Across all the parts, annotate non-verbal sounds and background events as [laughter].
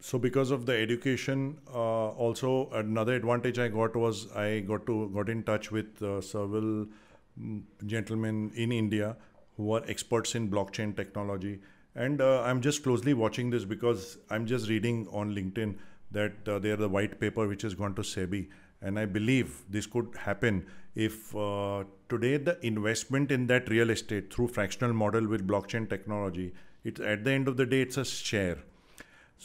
so because of the education uh, also another advantage i got was i got to got in touch with uh, several mm, gentlemen in india who are experts in blockchain technology and uh, i'm just closely watching this because i'm just reading on linkedin that uh, there the white paper which has gone to sebi and i believe this could happen if uh, today the investment in that real estate through fractional model with blockchain technology it's at the end of the day it's a share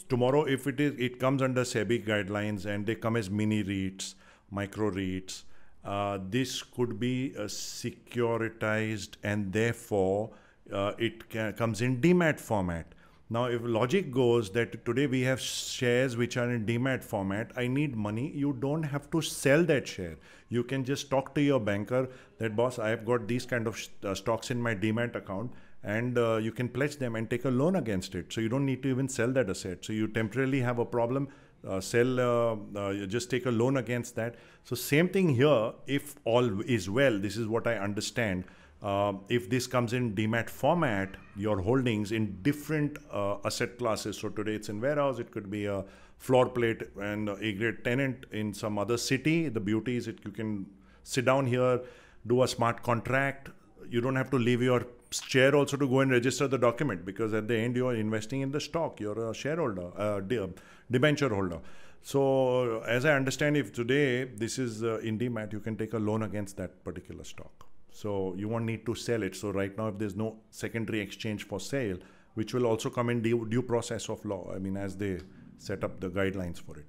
tomorrow if it is it comes under sebi guidelines and they come as mini reits micro reits uh, this could be uh, securitized and therefore uh, it can, comes in demat format now if logic goes that today we have shares which are in demat format i need money you don't have to sell that share you can just talk to your banker that boss i have got these kind of uh, stocks in my demat account and uh, you can pledge them and take a loan against it. So you don't need to even sell that asset. So you temporarily have a problem, uh, sell, uh, uh just take a loan against that. So same thing here. If all is well, this is what I understand. Uh, if this comes in DMAT format, your holdings in different uh, asset classes. So today it's in warehouse. It could be a floor plate and a great tenant in some other city. The beauty is it you can sit down here, do a smart contract. You don't have to leave your chair also to go and register the document because at the end you're investing in the stock, you're a shareholder, a uh, um, debenture holder. So, as I understand, if today this is uh, in DMAT, you can take a loan against that particular stock. So, you won't need to sell it. So, right now, if there's no secondary exchange for sale, which will also come in due, due process of law, I mean, as they set up the guidelines for it.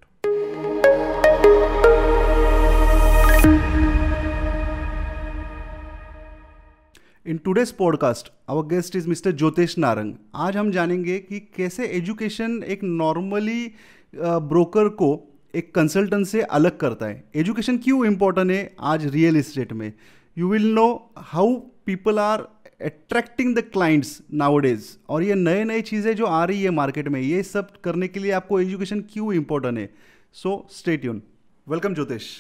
In today's podcast our guest is mister Jyotish Narang आज हम जानेंगे कि कैसे education एक normally broker को एक consultant से अलग करता है एजुकेशन क्यों इम्पोर्टेंट है आज रियल इस्टेट में you will know how people are attracting the clients nowadays और ये नए नए चीज़ें जो आ रही है मार्केट में ये सब करने के लिए आपको एजुकेशन क्यों इम्पोर्टेंट है सो स्टेट यून welcome Jyotish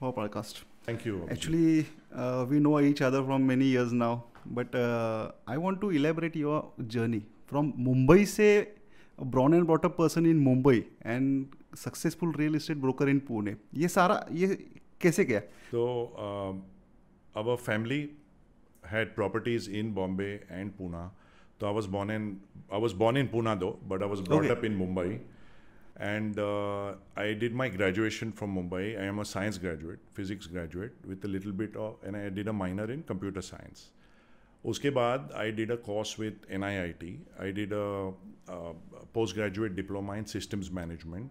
for podcast Thank you. Actually, uh, we know each other from many years now, but uh, I want to elaborate your journey from Mumbai, say, a born and brought up person in Mumbai and successful real estate broker in Pune. ये सारा ये कैसे गया? So um, our family had properties in Bombay and Pune. So I was born in I was born in Pune though, but I was brought okay. up in Mumbai. And uh, I did my graduation from Mumbai. I am a science graduate, physics graduate, with a little bit of, and I did a minor in computer science. उसके बाद I did a course with an I I T I did a post graduate diploma in systems management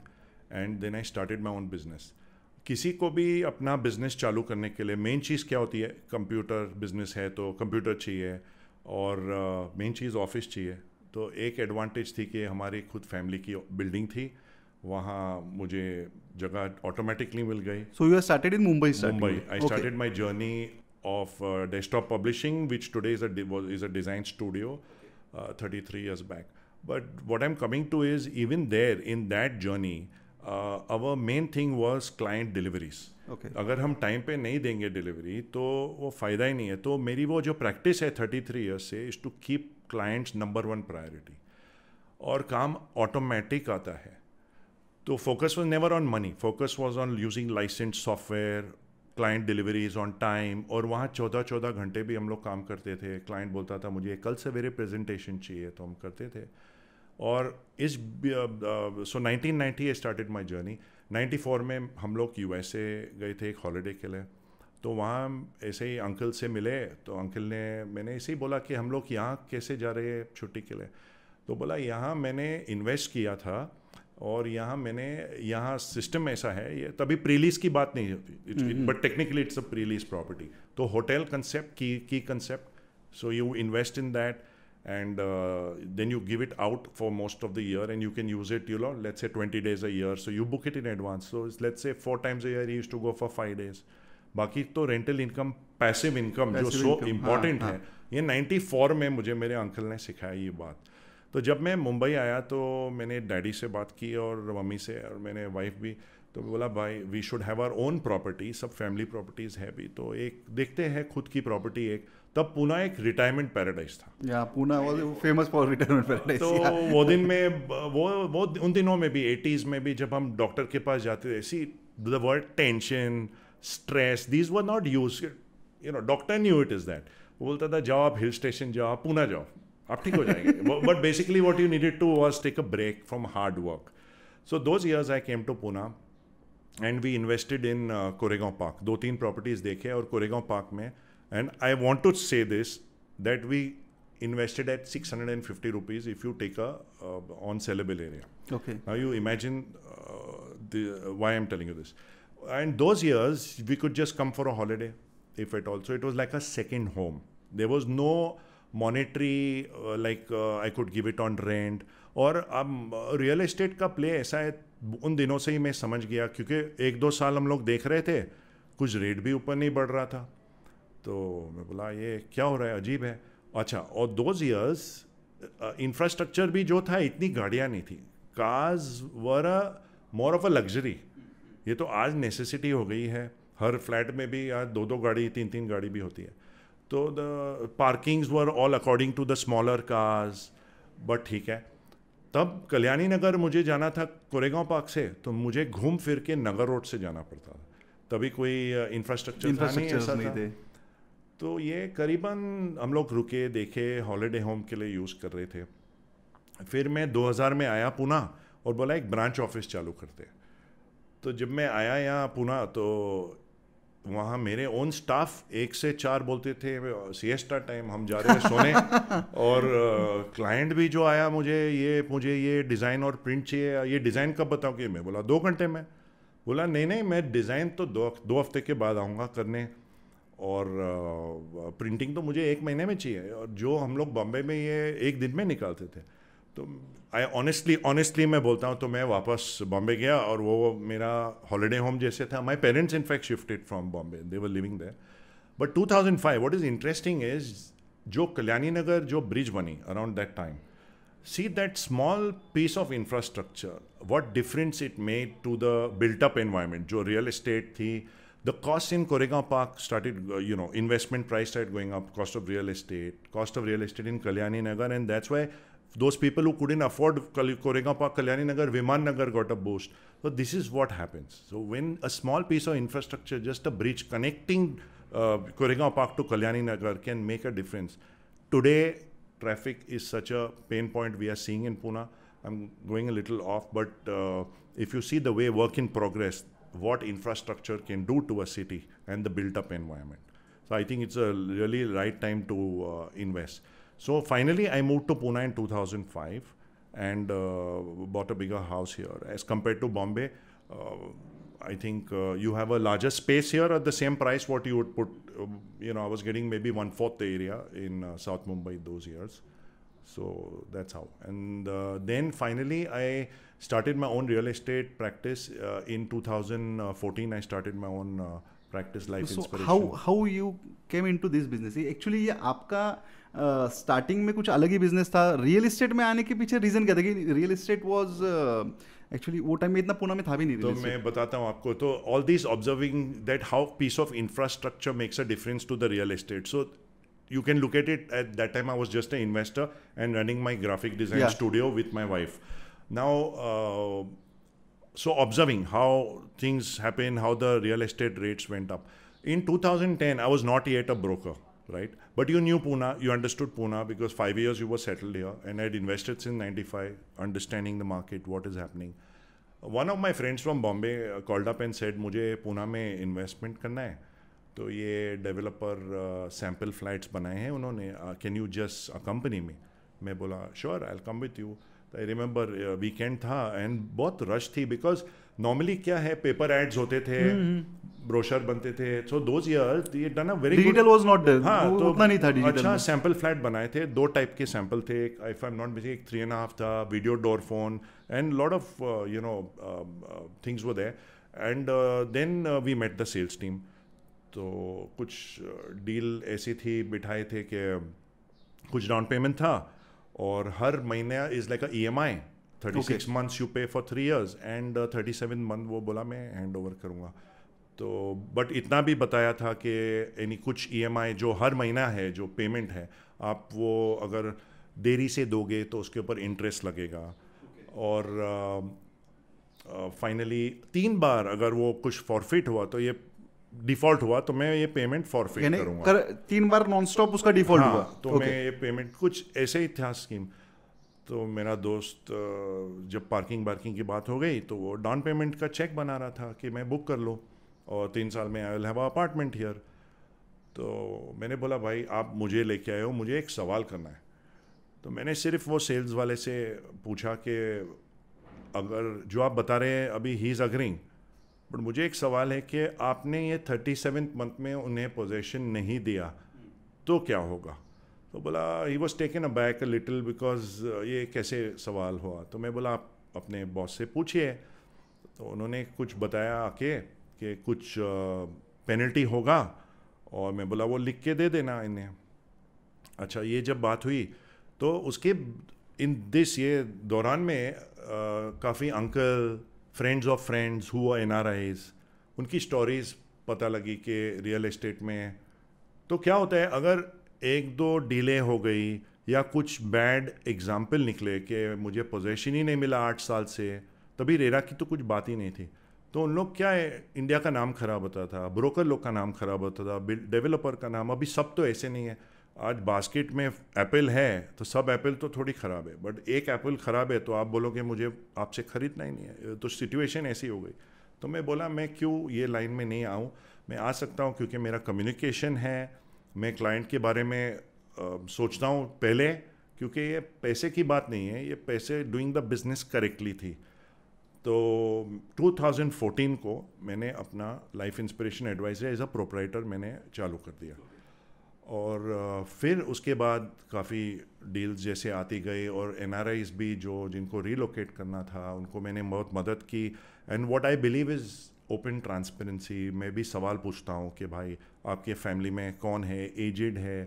and then I started my own business किसी को भी अपना business चालू करने के लिए मेन चीज़ क्या होती है कंप्यूटर बिजनेस है तो कंप्यूटर चाहिए और मेन uh, चीज़ ऑफिस चाहिए तो एक एडवांटेज थी कि हमारी खुद फैमिली की बिल्डिंग थी वहाँ मुझे जगह ऑटोमेटिकली मिल गई so you started in Mumbai Mumbai I started my journey of desktop publishing which today is is a design studio thirty three years back but what I am coming to is even there in that journey our main thing was client deliveries अगर हम time पे नहीं देंगे delivery तो वो फ़ायदा ही नहीं है तो मेरी वो जो प्रैक्टिस है थर्टी थ्री ईयर्स से is to keep clients number one priority और काम ऑटोमेटिक आता है तो focus was never on money focus was on using license software client deliveries on time और वहाँ चौदह चौदह घंटे भी हम लोग काम करते थे क्लाइंट बोलता था मुझे कल सवेरे प्रेजेंटेशन चाहिए तो हम करते थे और इस so nineteen ninety started my journey ninety four में हम लोग यू एस ए गए थे एक हॉलीडे के लिए तो वहाँ ऐसे ही अंकल से मिले तो अंकल ने मैंने ऐसे ही बोला कि हम लोग यहाँ कैसे जा रहे हैं छुट्टी के लिए तो बोला यहाँ मैंने इन्वेस्ट किया था और यहाँ मैंने यहाँ सिस्टम ऐसा है ये तभी प्रीलीस की बात नहीं होती but technically it's a prelease property तो होटल कंसेप्ट की की concept so you invest in that and then you give it out for most of the year and you can use it you low let's a twenty days a year so you book it in advance so let's a four times a year used to go for five days बाकी तो rental income passive income जो so important हाँ, हाँ। है ये ninety four में मुझे मेरे अंकल ने सिखाया ये बात तो जब मैं मुंबई आया तो मैंने डैडी से बात की और मम्मी से और मैंने वाइफ भी तो बोला भाई we should have our own property सब फैमिली प्रॉपर्टीज़ है भी तो एक देखते हैं खुद की प्रॉपर्टी एक तब पूना एक रिटायरमेंट पैराडाइज था या Poona was famous for retirement paradise तो वो दिन में वो वो उन दिनों में भी एटीज़ में भी जब हम डॉक्टर के पास जाते थे see the word tension stress these were not used you know doctor knew it is that बोलता था जाओ आप हिल स्टेशन जाओ पूना जाओ अब ठीक हो जाएंगे but basically what you needed to was take a break from hard work so those years I came to Poona and we invested in Koregaon Park दो तीन प्रॉपर्टीज देखे और कोरेगांव पार्क में and I want to say this that we invested at six hundred and fifty rupees if you take a on saleable area okay you imagine why am telling you this and those years we could just come for a holiday if at also it was like a second home there was no monetary like I could give it on rent और अब real uh, estate का play ऐसा है उन दिनों से ही मैं समझ गया क्योंकि एक दो साल हम लोग देख रहे थे कुछ रेट भी ऊपर नहीं बढ़ रहा था तो मैं बोला ये क्या हो रहा है अजीब है अच्छा और दोज ईयर्स इंफ्रास्ट्रक्चर भी जो था इतनी गाड़ियाँ नहीं थी cars were a more of a luxury ये तो आज नेसेसिटी हो गई है हर फ्लैट में भी आज दो दो गाड़ी तीन तीन गाड़ी भी होती है तो the parkings were all according to the smaller cars but ठीक है तब कल्याणी नगर मुझे जाना था कोरेगांव पार्क से तो मुझे घूम फिर के नगर रोड से जाना पड़ता था तभी कोई इंफ्रास्ट्रक्चर uh, नहीं ऐसा नहीं थे तो ये करीबन हम लोग रुके देखे हॉलीडे होम के लिए यूज़ कर रहे थे फिर मैं 2000 में आया पुनः और बोला एक ब्रांच ऑफिस चालू करते तो जब मैं आया यहाँ पुनः तो वहाँ मेरे ओन स्टाफ एक से चार बोलते थे सीएसटा टाइम हम जा रहे हैं सोने [laughs] और क्लाइंट भी जो आया मुझे ये मुझे ये डिज़ाइन और प्रिंट चाहिए ये डिज़ाइन कब बताओ कि मैं बोला दो घंटे में बोला नहीं नहीं मैं डिज़ाइन तो दो दो हफ्ते के बाद आऊँगा करने और प्रिंटिंग तो मुझे एक महीने में चाहिए और जो हम लोग बॉम्बे में ये एक दिन में निकालते थे तो आई ऑनेस्टली ऑनेस्टली मैं बोलता हूँ तो मैं वापस बॉम्बे गया और वो मेरा हॉलीडे होम जैसे था my parents in fact shifted from Bombay they were living there but two thousand five what is interesting is जो कल्याणी नगर जो ब्रिज बनी around that time see that small piece of infrastructure what difference it made to the built up environment जो real estate थी the cost in Koregaon Park started, you know investment price start going up cost of real estate cost of real estate in Kalyani Nagar and that's why those people who couldn't afford Koregapa, Nagar, Viman Nagar got a boost. So this is what happens. So when a small piece of infrastructure, just a bridge connecting uh, Koregaon Park to Kalyaninagar can make a difference. Today, traffic is such a pain point we are seeing in Pune. I'm going a little off, but uh, if you see the way work in progress, what infrastructure can do to a city and the built-up environment. So I think it's a really right time to uh, invest. So finally, I moved to Pune in 2005 and uh, bought a bigger house here as compared to Bombay. Uh, I think uh, you have a larger space here at the same price what you would put. Um, you know, I was getting maybe one fourth the area in uh, South Mumbai those years. So that's how. And uh, then finally, I started my own real estate practice uh, in 2014. I started my own practice life so inspiration. How how you came into this business? Actually, yeah, आपका starting uh, में कुछ अलग ही business था real estate में आने के पीछे रीजन क्या था कि रियल इस्टेट वॉज एक्चुअली वो टाइम में इतना पुणे में था भी नहीं तो मैं बताता हूँ आपको तो all this observing that how piece of infrastructure makes a difference to the real estate so you can look at it at that time I was just a investor and running my graphic design studio with my wife now so observing how things happen how the real estate rates went up in two thousand ten I was not at a broker right But you knew Pune, you understood Pune because five years you were settled here and I'd invested since 95, understanding the market, what is happening. One of my friends from Bombay called up and said, मुझे पुणे में investment करना है तो ये developer sample flats बनाए हैं उन्होंने can you just company में मैं बोला sure I come with you I remember weekend था एंड बहुत रश थी बिकॉज नॉर्मली क्या है पेपर एड्स होते थे ब्रोशर बनते थे सो दोज ये done a very digital was not done हाँ तो उतना नहीं था डिजिटल अच्छा सैंपल फ्लैट बनाए थे दो टाइप के सैंपल थे एक आई एम नॉट मिसिंग एक थ्री एंड हाफ था video door phone and lot of you know things वो दे and then we met the sales team तो कुछ डील uh, ऐसी थी बिठाए थे कि कुछ डाउन पेमेंट था और हर महीने is like a E M I thirty six months you pay for three years and thirty seven month वो बोला मैं हैंड ओवर करूँगा तो बट इतना भी बताया था कि यानी कुछ ई e जो हर महीना है जो पेमेंट है आप वो अगर देरी से दोगे तो उसके ऊपर इंटरेस्ट लगेगा okay. और फाइनली uh, uh, तीन बार अगर वो कुछ फॉरफिट हुआ तो ये डिफॉल्ट हुआ तो मैं ये पेमेंट फॉरफिट करूँगा कर, तीन बार नॉन स्टॉप उसका डिफॉल्ट हाँ, हुआ तो okay. मैं ये पेमेंट कुछ ऐसे ही था स्कीम तो मेरा दोस्त जब पार्किंग वार्किंग की बात हो गई तो वो डाउन पेमेंट का चेक बना रहा था कि मैं बुक कर लूँ और तीन साल में I will have apartment here तो मैंने बोला भाई आप मुझे लेके आए हो मुझे एक सवाल करना है तो मैंने सिर्फ वो सेल्स वाले से पूछा कि अगर जो आप बता रहे हैं अभी ही इज़ अग्रिंग बट मुझे एक सवाल है कि आपने ये थर्टी सेवन मंथ में उन्हें पोजेशन नहीं दिया तो क्या होगा तो बोला he was taken aback little because ये कैसे सवाल हुआ तो मैं बोला आप अपने बॉस से पूछिए तो उन्होंने कुछ बताया आके कि कुछ पेनल्टी होगा और मैं बोला वो लिख के दे देना इन्हें अच्छा ये जब बात हुई तो उसके इन दिस ये दौरान में काफ़ी अंकल फ्रेंड्स ऑफ फ्रेंड्स हुआ एन आर उनकी स्टोरीज पता लगी कि रियल एस्टेट में तो क्या होता है अगर एक दो डिले हो गई या कुछ बैड एग्जाम्पल निकले कि मुझे पोजेशन ही नहीं मिला आठ साल से तभी रेरा की तो कुछ बात ही नहीं थी तो उन लोग क्या है इंडिया का नाम खराब होता था ब्रोकर लोग का नाम खराब होता था डेवलपर का नाम अभी सब तो ऐसे नहीं है आज बास्केट में एप्पल है तो सब एप्पल तो थोड़ी ख़राब है बट एक एप्पल ख़राब है तो आप बोलोगे मुझे आपसे ख़रीदना ही नहीं है तो सिचुएशन ऐसी हो गई तो मैं बोला मैं क्यों ये लाइन में नहीं आऊँ मैं आ सकता हूँ क्योंकि मेरा कम्युनिकेशन है मैं क्लाइंट के बारे में आ, सोचता हूँ पहले क्योंकि ये पैसे की बात नहीं है ये पैसे डूइंग द बिजनेस करेक्टली थी तो 2014 को मैंने अपना Life Inspiration advisor as a proprietor मैंने चालू कर दिया और फिर उसके बाद काफ़ी डील्स जैसे आती गई और एन भी जो जिनको रीलोकेट करना था उनको मैंने बहुत मदद की and what I believe is open transparency मैं भी सवाल पूछता हूँ कि भाई आपके फैमिली में कौन है एजड है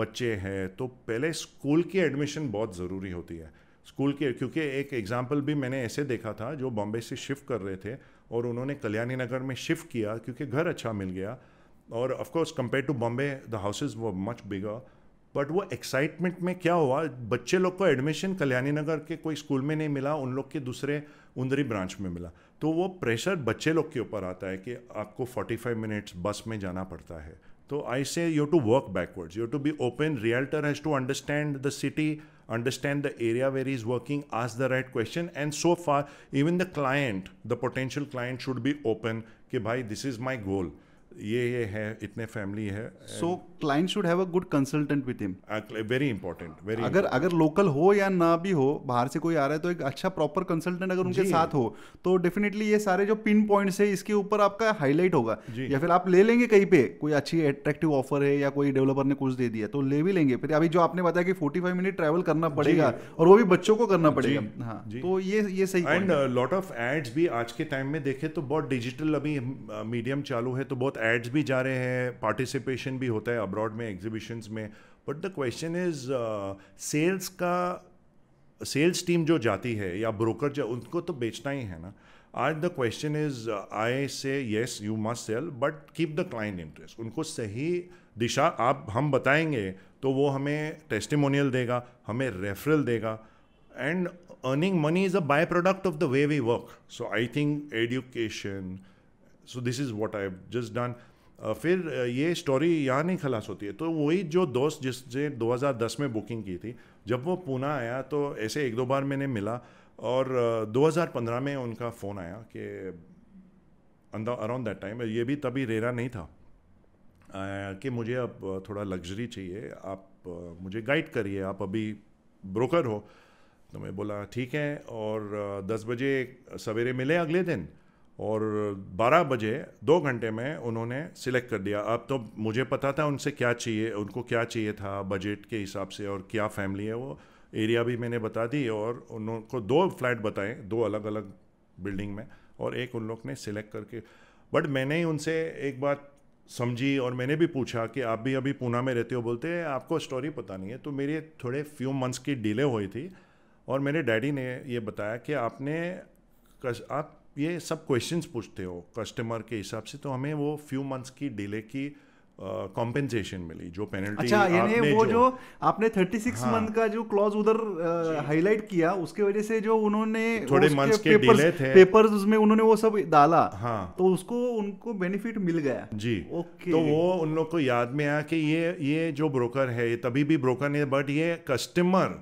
बच्चे हैं तो पहले स्कूल की एडमिशन बहुत ज़रूरी होती है स्कूल के क्योंकि एक एग्ज़ाम्पल भी मैंने ऐसे देखा था जो बॉम्बे से शिफ्ट कर रहे थे और उन्होंने कल्याणी नगर में शिफ्ट किया क्योंकि घर अच्छा मिल गया और of course compare to Bombay the houses वो मच बिगर बट वो एक्साइटमेंट में क्या हुआ बच्चे लोग को एडमिशन कल्याणी नगर के कोई स्कूल में नहीं मिला उन लोग के दूसरे उंदरी ब्रांच में मिला तो वो प्रेशर बच्चे लोग के ऊपर आता है कि आपको 45 मिनट्स बस में जाना पड़ता है तो I say you to work backwards you to be open realtor has to understand the city understand the area where he's working, ask the right question. And so far, even the client, the potential client should be open, okay, bhai, this is my goal. ये ये है इतने family है so client should have a good consultant with him very important very अगर अगर local हो या ना भी हो बाहर से कोई आ रहा है तो एक अच्छा प्रॉपर कंसल्टेंट अगर उनके साथ हो तो डेफिनेटली ये सारे जो पिन पॉइंट्स है इसके ऊपर आपका हाईलाइट होगा या फिर आप ले लेंगे कहीं पे कोई अच्छी अट्रैक्टिव ऑफर है या कोई डेवलपर ने कुछ दे दिया तो ले भी लेंगे फिर अभी जो आपने बताया कि फोर्टी मिनट ट्रेवल करना पड़ेगा और वो भी बच्चों को करना पड़ेगा हाँ तो ये ये सही एंड लॉट ऑफ एड्स भी आज के टाइम में देखे तो बहुत डिजिटल अभी मीडियम चालू है तो बहुत एड्स भी जा रहे हैं पार्टिसिपेशन भी होता है अब्रॉड में एग्जीबिशंस में but the question is sales का सेल्स टीम जो जाती है या ब्रोकर जो उनको तो बेचना ही है ना आज the question is I say yes you must sell but keep the client interest उनको सही दिशा आप हम बताएंगे तो वो हमें टेस्टिमोनियल देगा हमें रेफरल देगा and earning money is a byproduct of the way we work so I think education so this is what I have just done फिर uh, ये स्टोरी यहाँ नहीं खलास होती है तो वही जो दोस्त जिसने 2010 में बुकिंग की थी जब वो पूना आया तो ऐसे एक दो बार मैंने मिला और 2015 uh, में उनका फ़ोन आया कि अराउंड दैट टाइम ये भी तभी रेरा नहीं था uh, कि मुझे अब थोड़ा लग्जरी चाहिए आप मुझे गाइड करिए आप अभी ब्रोकर हो तो मैं बोला ठीक है और 10 बजे सवेरे मिले अगले दिन और 12 बजे दो घंटे में उन्होंने सिलेक्ट कर दिया अब तो मुझे पता था उनसे क्या चाहिए उनको क्या चाहिए था बजट के हिसाब से और क्या फैमिली है वो एरिया भी मैंने बता दी और उनको दो फ्लैट बताए दो अलग अलग बिल्डिंग में और एक उन लोग ने सिलेक्ट करके बट मैंने ही उनसे एक बात समझी और मैंने भी पूछा कि आप भी अभी पूना में रहते हो बोलते हैं आपको स्टोरी पता नहीं है तो मेरे थोड़े फ्यू मंथ्स की डिले हुई थी और मेरे डैडी ने ये बताया कि आपने कस, आप ये सब क्वेश्चंस पूछते हो कस्टमर के हिसाब से तो हमें वो फ्यू मंथ्स की डिले की कॉम्पेंसेशन uh, मिली जो पेनल्टी अच्छा आपने वो जो, जो आपने 36 मंथ हाँ, का जो क्लॉज उधर हाईलाइट किया उसके वजह से जो उन्होंने थोड़े मंथ्स के डिले थे पेपर्स उसमें उन्होंने वो सब डाला हाँ तो उसको उनको बेनिफिट मिल गया जी ओके तो वो उन लोग को याद में आया कि ये ये जो ब्रोकर है तभी भी ब्रोकर नहीं बट ये कस्टमर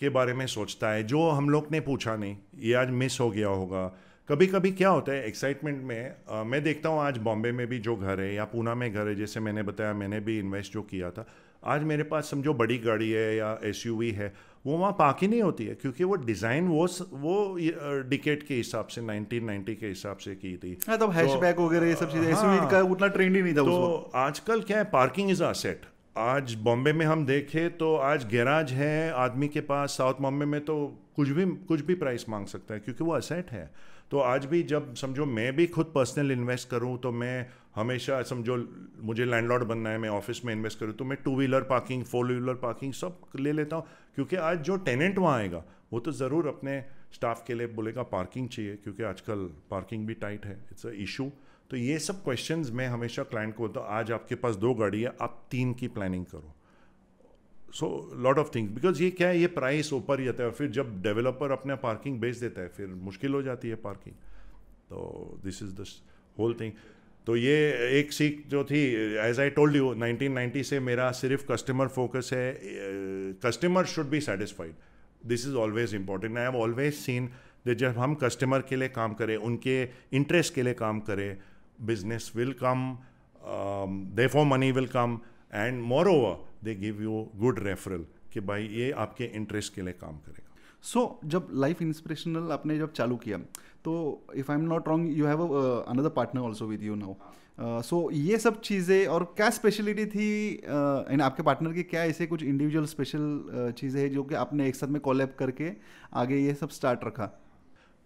के बारे में सोचता है जो हम लोग ने पूछा नहीं ये आज मिस हो गया होगा कभी कभी क्या होता है एक्साइटमेंट में आ, मैं देखता हूँ आज बॉम्बे में भी जो घर है या पूना में घर है जैसे मैंने बताया मैंने भी इन्वेस्ट जो किया था आज मेरे पास समझो बड़ी गाड़ी है या एस है वो वहाँ पाक ही नहीं होती है क्योंकि वो डिज़ाइन वो वो डिकेट के हिसाब से 1990 के हिसाब से की थी हाँ तो हैशबैक वगैरह ये सब चीज़ें हाँ, का उतना ट्रेंड ही नहीं था तो आजकल क्या है पार्किंग इज़ असेट आज बॉम्बे में हम देखें तो आज गैराज है आदमी के पास साउथ बॉम्बे में तो कुछ भी कुछ भी प्राइस मांग सकता है क्योंकि वो असेट है तो आज भी जब समझो मैं भी खुद पर्सनल इन्वेस्ट करूँ तो मैं हमेशा समझो मुझे लैंडलॉर्ड बनना है मैं ऑफिस में इन्वेस्ट करूँ तो मैं two wheeler parking four wheeler parking सब ले लेता हूँ क्योंकि आज जो टेनेंट वहाँ आएगा वो तो ज़रूर अपने स्टाफ के लिए बोलेगा पार्किंग चाहिए क्योंकि आजकल पार्किंग भी टाइट है इट्स अ इशू तो ये सब क्वेश्चंस मैं हमेशा क्लाइंट को तो आज आपके पास दो गाड़ी है आप तीन की प्लानिंग करो so lot of things because ये क्या है ये प्राइस ऊपर ही जाता है फिर जब डेवलपर अपना पार्किंग बेच देता है फिर मुश्किल हो जाती है पार्किंग तो this is the whole thing तो ये एक सीख जो थी एज आई टोल्ड यू 1990 से मेरा सिर्फ कस्टमर फोकस है customer should be satisfied this is always important I have always seen that जब हम कस्टमर के लिए काम करें उनके इंटरेस्ट के लिए काम करें business will come they for money will come and more over they give you good referral कि भाई ये आपके इंटरेस्ट के लिए काम करेगा सो so, जब लाइफ इंस्पिरेशनल आपने जब चालू किया तो if I am not wrong you have another partner also with you now so ये सब चीज़ें और क्या स्पेशलिटी थी एंड uh, आपके पार्टनर की क्या ऐसे कुछ इंडिविजुअल स्पेशल uh, चीज़ें हैं जो कि आपने एक साथ में कोलैब करके आगे ये सब स्टार्ट रखा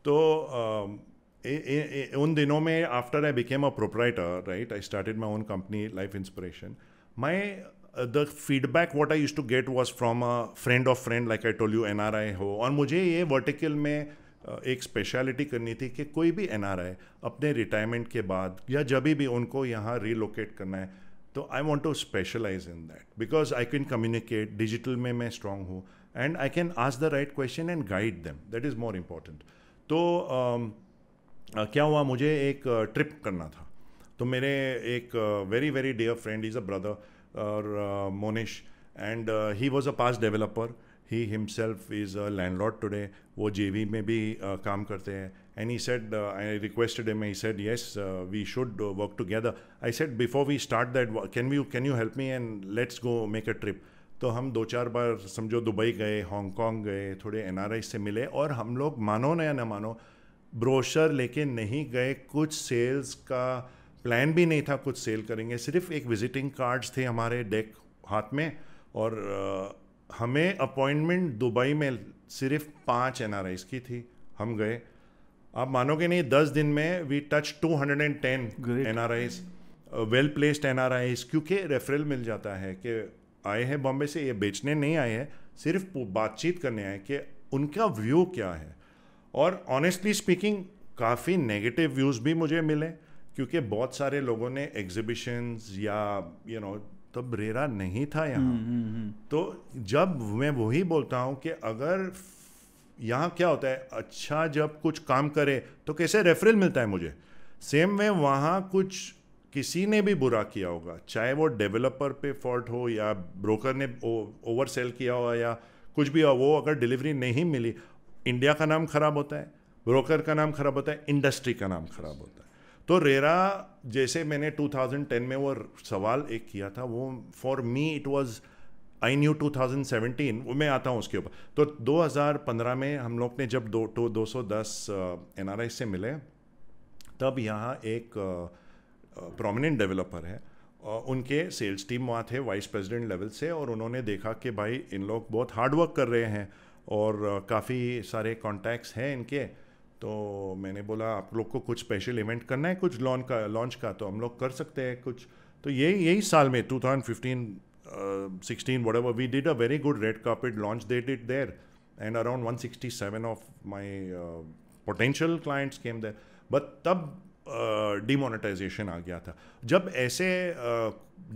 तो uh, ए, ए, ए, उन दिनों में after I became a proprietor right I started my own company Life Inspiration my uh, the feedback what I used to get was from a friend of friend like I told you N R I हो और मुझे ये vertical में uh, एक speciality करनी थी कि कोई भी एन अपने रिटायरमेंट के बाद या जब भी उनको यहाँ रिलोकेट करना है तो I want to specialise in that because I can communicate digital में मैं स्ट्रांग हूँ and I can ask the right question and guide them that is more important तो um, uh, क्या हुआ मुझे एक ट्रिप uh, करना था तो मेरे एक very very dear friend is a brother और Monish and he was a pass developer he himself is a landlord today वो जे वी में भी uh, काम करते हैं and he said I requested him I said yes we should work together I said before we start that can you can you help me and let's go make a trip तो हम दो चार बार समझो Dubai गए Hong Kong गए थोड़े N R आई से मिले और हम लोग मानो ना या ना मानो ब्रोशर लेके नहीं गए कुछ सेल्स का प्लान भी नहीं था कुछ सेल करेंगे सिर्फ एक विजिटिंग कार्ड्स थे हमारे डेक हाथ में और आ, हमें अपॉइंटमेंट दुबई में सिर्फ पाँच एन की थी हम गए आप मानोगे नहीं दस दिन में we touch two hundred and ten N R Is well placed N R Is क्योंकि रेफरल मिल जाता है कि आए हैं बॉम्बे से ये बेचने नहीं आए हैं सिर्फ बातचीत करने आए कि उनका व्यू क्या है और ऑनेस्टली स्पीकिंग काफ़ी नेगेटिव व्यूज़ भी मुझे मिले क्योंकि बहुत सारे लोगों ने एग्जिबिशंस या यू you नो know, तब तो रेरा नहीं था यहाँ हम्म, हम्म, हम्म। तो जब मैं वही बोलता हूँ कि अगर यहाँ क्या होता है अच्छा जब कुछ काम करे तो कैसे रेफरल मिलता है मुझे सेम वे वहाँ कुछ किसी ने भी बुरा किया होगा चाहे वो डेवलपर पे फॉल्ट हो या ब्रोकर ने ओवर सेल किया हो या कुछ भी हो वो अगर डिलीवरी नहीं मिली इंडिया का नाम खराब होता है ब्रोकर का नाम खराब होता है इंडस्ट्री का नाम खराब होता है तो रेरा जैसे मैंने 2010 में वो सवाल एक किया था वो for me it was I knew 2017 वो मैं आता हूँ उसके ऊपर तो 2015 में हम लोग ने जब दो तो दो सौ दस एन से मिले तब यहाँ एक प्रोमिनेंट uh, डेवलपर uh, है uh, उनके सेल्स टीम वहाँ थे वाइस प्रेसिडेंट लेवल से और उन्होंने देखा कि भाई इन लोग बहुत हार्डवर्क कर रहे हैं और uh, काफ़ी सारे कॉन्टैक्ट्स हैं इनके तो मैंने बोला आप लोग को कुछ स्पेशल इवेंट करना है कुछ लॉन्च का लॉन्च का तो हम लोग कर सकते हैं कुछ तो यही यही साल में fifteen sixteen whatever we did a very good red carpet launch they did there and around one sixty seven of my potential clients came there but तब डीमोनेटाइजेशन uh, आ गया था जब ऐसे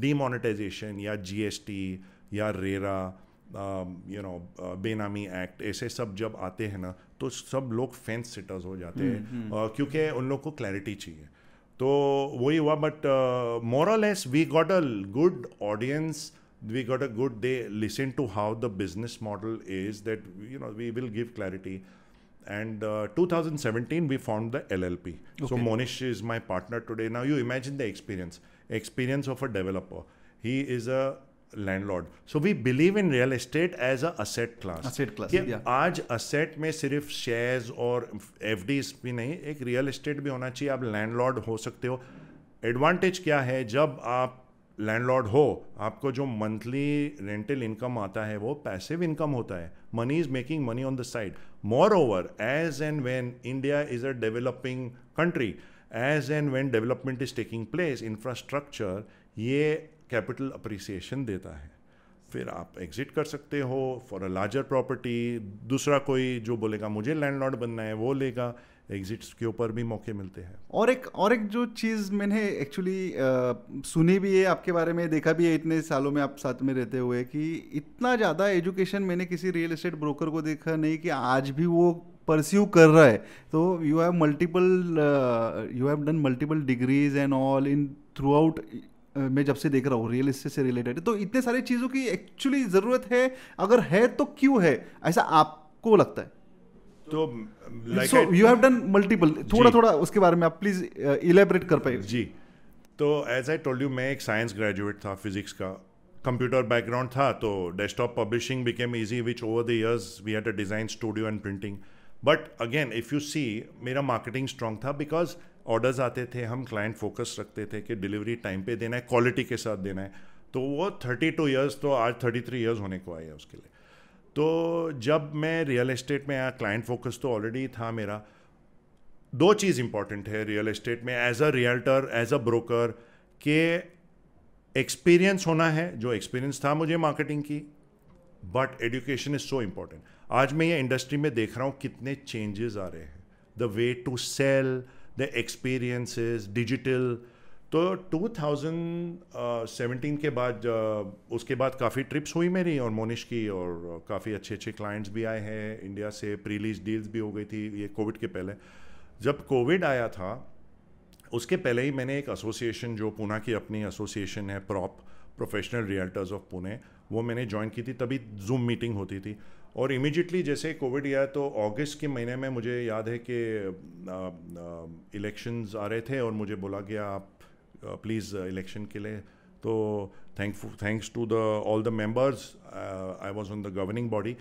डीमोनेटाइजेशन uh, या जी या RERA you know Benami act ऐसे सब जब आते हैं ना तो सब लोग फेंस सिटर्स हो जाते हैं क्योंकि उन लोग को क्लैरिटी चाहिए तो वही हुआ बट मोरलेस we got a good audience we got a good they listen to how the business model is that you know we will give clarity and uh, 2017 we formed the llp okay. so monish is my partner today now you imagine the experience experience of a developer he is a landlord. So we believe in real estate as asset class asset class Yeah. आज asset में सिर्फ shares और F भी नहीं एक real estate भी होना चाहिए आप लैंडलॉर्ड हो सकते हो एडवांटेज क्या है जब आप लैंडलॉर्ड हो आपको जो मंथली रेंटल इनकम आता है वो पैसिव इनकम होता है money is making money on the side moreover as and when India is a developing country as and when development is taking place infrastructure ये capital appreciation देता है फिर आप एग्जिट कर सकते हो फॉर अ लार्जर प्रॉपर्टी दूसरा कोई जो बोलेगा मुझे लैंडलॉर्ड बनना है वो लेगा एग्जिट्स के ऊपर भी मौके मिलते हैं और एक और एक जो चीज़ मैंने एक्चुअली सुनी भी है आपके बारे में देखा भी है इतने सालों में आप साथ में रहते हुए कि इतना ज़्यादा एजुकेशन मैंने किसी रियल इस्टेट ब्रोकर को देखा नहीं कि आज भी वो परस्यू कर रहा है तो you have multiple you have done multiple degrees and all in throughout मैं जब से देख रहा हूँ रियल इस्टेट से रिलेटेड तो इतने सारे चीज़ों की एक्चुअली ज़रूरत है अगर है तो क्यों है ऐसा आपको लगता है तो so you have done multiple थोड़ा थोड़ा उसके बारे में आप प्लीज़ इलेबरेट कर पाए जी तो एज आई टोल्ड यू मैं एक साइंस ग्रेजुएट था फिजिक्स का कंप्यूटर बैकग्राउंड था तो desktop publishing became easy which over the years we had a design studio and printing but again if you see मेरा मार्केटिंग स्ट्रांग था because orders आते थे हम क्लाइंट फोकस रखते थे कि डिलीवरी टाइम पे देना है क्वालिटी के साथ देना है तो वो थर्टी टू ईयर्स तो आज थर्टी थ्री ईयर्स होने को आए हैं उसके लिए तो जब मैं रियल एस्टेट में आया क्लाइंट फोकस तो ऑलरेडी था मेरा दो चीज़ इंपॉर्टेंट है रियल एस्टेट में as a realtor as a broker के एक्सपीरियंस होना है जो एक्सपीरियंस था मुझे मार्केटिंग की but education is so important आज मैं ये इंडस्ट्री में देख रहा हूँ कितने चेंजेस आ रहे हैं the way to sell the experiences digital तो 2017 के बाद uh, उसके बाद काफ़ी ट्रिप्स हुई मेरी और मोनिश की और uh, काफ़ी अच्छे अच्छे क्लाइंट्स भी आए हैं इंडिया से प्रीलीज डील्स भी हो गई थी ये कोविड के पहले जब कोविड आया था उसके पहले ही मैंने एक एसोसिएशन जो पुणे की अपनी एसोसिएशन है prop professional realtors of Pune वो मैंने ज्वाइन की थी तभी जूम मीटिंग होती थी और इमिजिएटली जैसे कोविड गया तो अगस्त के महीने में मुझे याद है कि इलेक्शंस आ रहे थे और मुझे बोला गया आप प्लीज़ इलेक्शन के लिए तो thank thanks to the all the members I was on the governing body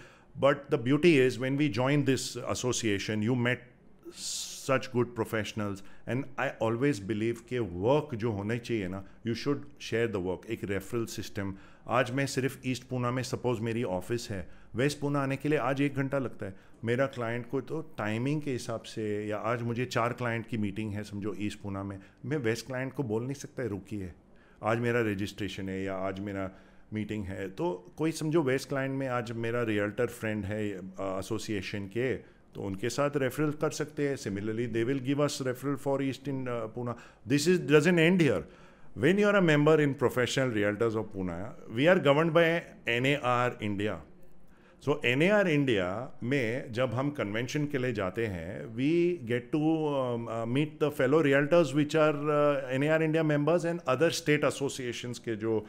but the beauty is when we join this association you met such good professionals and I always believe के work जो होना चाहिए ना you should share the work एक referral system आज मैं सिर्फ east Poona में सपोज मेरी ऑफिस है वेस्ट पूना आने के लिए आज एक घंटा लगता है मेरा क्लाइंट को तो टाइमिंग के हिसाब से या आज मुझे चार क्लाइंट की मीटिंग है समझो ईस्ट e पूना में मैं वेस्ट क्लाइंट को बोल नहीं सकता है आज मेरा रजिस्ट्रेशन है या आज मेरा मीटिंग है तो कोई समझो वेस्ट क्लाइंट में आज मेरा रियल्टर फ्रेंड है एसोसिएशन के तो उनके साथ रेफरल कर सकते हैं similarly they will give us referral for east in Poona this is डजेंट and here when you are in professional realtors of Poona we are govern by N A R India so N India में जब हम convention के लिए जाते हैं we get to meet the fellow realtors which are N India members and other state associations के जो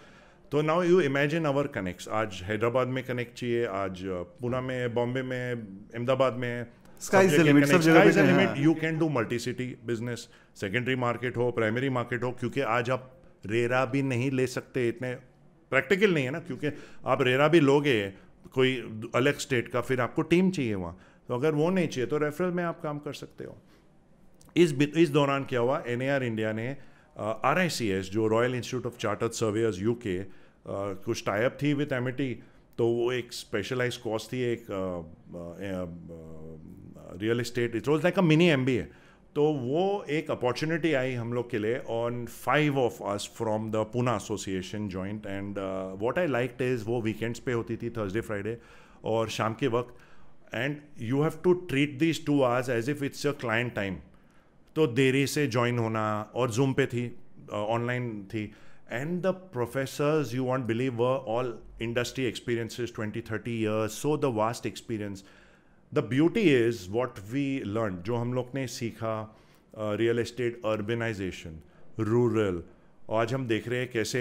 तो now you imagine our connects आज हैदराबाद में कनेक्ट चाहिए आज uh, पुणे में बॉम्बे में अहमदाबाद में limit you can do multi city business secondary market हो प्राइमरी मार्केट हो क्योंकि आज आप रेरा भी नहीं ले सकते इतने प्रैक्टिकल नहीं है ना क्योंकि आप रेरा भी लोगे कोई अलग स्टेट का फिर आपको टीम चाहिए वहाँ तो अगर वो नहीं चाहिए तो रेफरल में आप काम कर सकते हो इस इस दौरान क्या हुआ एन इंडिया ने आर एस जो royal institute of chartered surveyors U K कुछ टाइप थी विथ एम तो वो एक स्पेशलाइज कोर्स थी एक real estate it was like a mini M B A तो वो एक अपॉर्चुनिटी आई हम लोग के लिए on five of us from the Pune association joined and what I like is वो वीकेंड्स पे होती थी थर्सडे फ्राइडे और शाम के वक्त and you have to treat this two hours as if it's a client time तो देरी से ज्वाइन होना और जूम पे थी ऑनलाइन uh, थी and the professors you won't believe we all industry experiences twenty thirty years so the vast experience the beauty is what we learn जो हम लोग ने सीखा रियल एस्टेट अर्बेनाइजेशन रूरल आज हम देख रहे हैं कैसे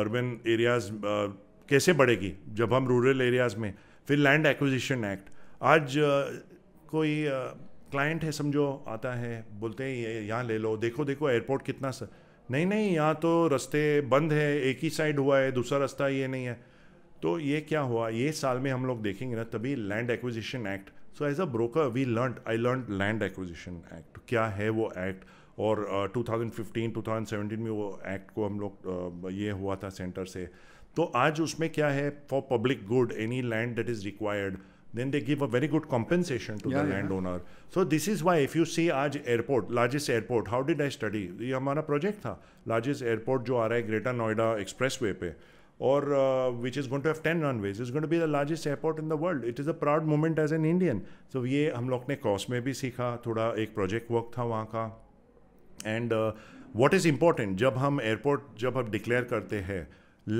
अर्बन एरियाज़ uh, कैसे बढ़ेगी जब हम रूरल एरियाज़ में फिर लैंड एक्विजिशन एक्ट आज uh, कोई क्लाइंट uh, है समझो आता है बोलते हैं यहाँ ले लो देखो देखो एयरपोर्ट कितना सा नहीं नहीं यहाँ तो रास्ते बंद है एक ही साइड हुआ है दूसरा रास्ता ये नहीं है तो ये क्या हुआ ये साल में हम लोग देखेंगे ना तभी land acquisition act so as a broker we learn I learn land acquisition act क्या है वो एक्ट और two thousand fifteen two thousand seventeen में वो एक्ट को हम लोग uh, ये हुआ था सेंटर से तो आज उसमें क्या है for public good any land that is required then they give a very good compensation to the land owner so this is why if you see आज airport largest airport how did I study ये हमारा project था largest airport जो आ रहा है greater Noida express way पे or uh, which is going to have 10 runways it's going to be the largest airport in the world it is a proud moment as an indian so hum log ne ने mein bhi sikha thoda ek project work tha wahan ka and uh, what is important jab hum airport jab hum declare karte हैं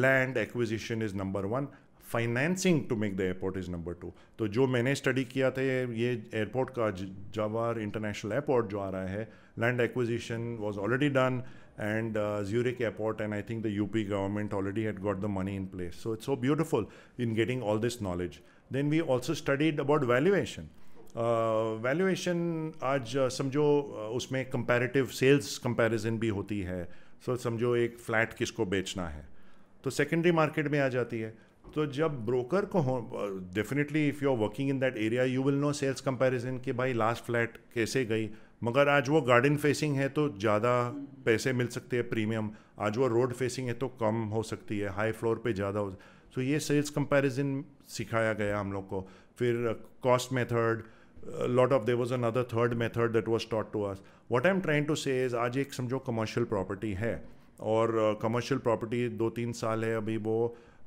land acquisition is number 1 financing to make the airport is number two तो जो मैंने study किया था ये airport का Jawahar international airport जो आ रहा है land acquisition was already done and uh, Zurich Airport, and I think the UP government already had got the money in place. So it's so beautiful in getting all this knowledge. Then we also studied about valuation. Valuation uh, आज uh, समझो uh, उसमें comparative sales comparison भी होती है सो so, समझो एक flat किसको बेचना है तो सेकेंडरी मार्केट में आ जाती है तो जब ब्रोकर को हो definitely if you are working in that area you will know sales comparison कि भाई लास्ट फ्लैट कैसे गई मगर आज वो गार्डन फेसिंग है तो ज़्यादा पैसे मिल सकते हैं प्रीमियम आज वो रोड फेसिंग है तो कम हो सकती है हाई फ्लोर पे ज़्यादा हो तो ये सेल्स कंपैरिजन सिखाया गया हम लोग को फिर cost method lot of there was another third method that was taught to us what I am trying to say आज एक समझो कमर्शियल प्रॉपर्टी है और कमर्शियल uh, प्रॉपर्टी दो तीन साल है अभी वो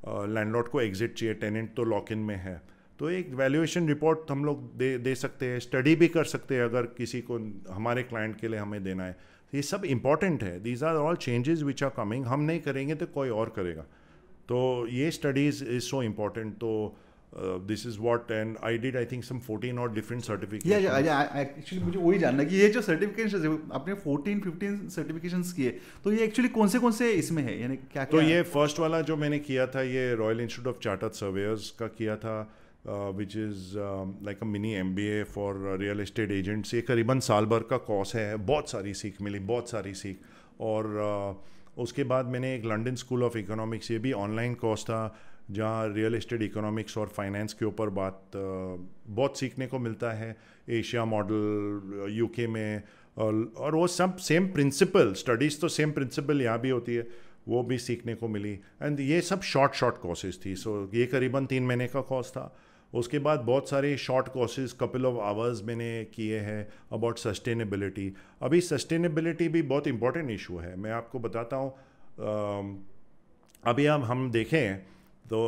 लैंडलॉर्ड uh, को एग्जिट चाहिए टेनेंट तो लॉक इन में है तो एक वैल्यूएशन रिपोर्ट हम लोग दे दे सकते हैं स्टडी भी कर सकते हैं अगर किसी को हमारे क्लाइंट के लिए हमें देना है तो ये सब इम्पॉर्टेंट है these are all changes which are coming हम नहीं करेंगे तो कोई और करेगा तो ये स्टडीज़ इज़ सो इम्पॉर्टेंट तो this is what and I did I think some fourteen odd different certificate actually मुझे वही जानना कि ये जो सर्टिफिकेशन है आपने फोर्टीन फिफ्टीन सर्टिफिकेशन किए तो ये एक्चुअली कौन से कौन से इसमें तो है यानी क्या तो क्या? ये फर्स्ट वाला जो मैंने किया था ये royal institute of chartered surveyors का किया था Uh, which is like a mini M B A for real estate agents ये करीबन साल भर का कोर्स है बहुत सारी सीख मिली बहुत सारी सीख और uh, उसके बाद मैंने एक लंडन स्कूल ऑफ इकोनॉमिक्स ये भी ऑनलाइन कोर्स था जहाँ रियल इस्टेट इकोनॉमिक्स और फाइनेंस के ऊपर बात uh, बहुत सीखने को मिलता है एशिया मॉडल यू के में और, और वो सब सेम प्रिंसिपल स्टडीज़ तो सेम प्रिंसिपल यहाँ भी होती है वो भी सीखने को मिली एंड ये सब शॉर्ट शॉर्ट कोर्सेज थी सो so, ये करीबन तीन महीने का कोर्स था उसके बाद बहुत सारे short courses couple of hours मैंने किए हैं अबाउट सस्टेनेबिलिटी अभी सस्टेनेबिलिटी भी बहुत इंपॉर्टेंट इशू है मैं आपको बताता हूँ अभी हम हम देखें तो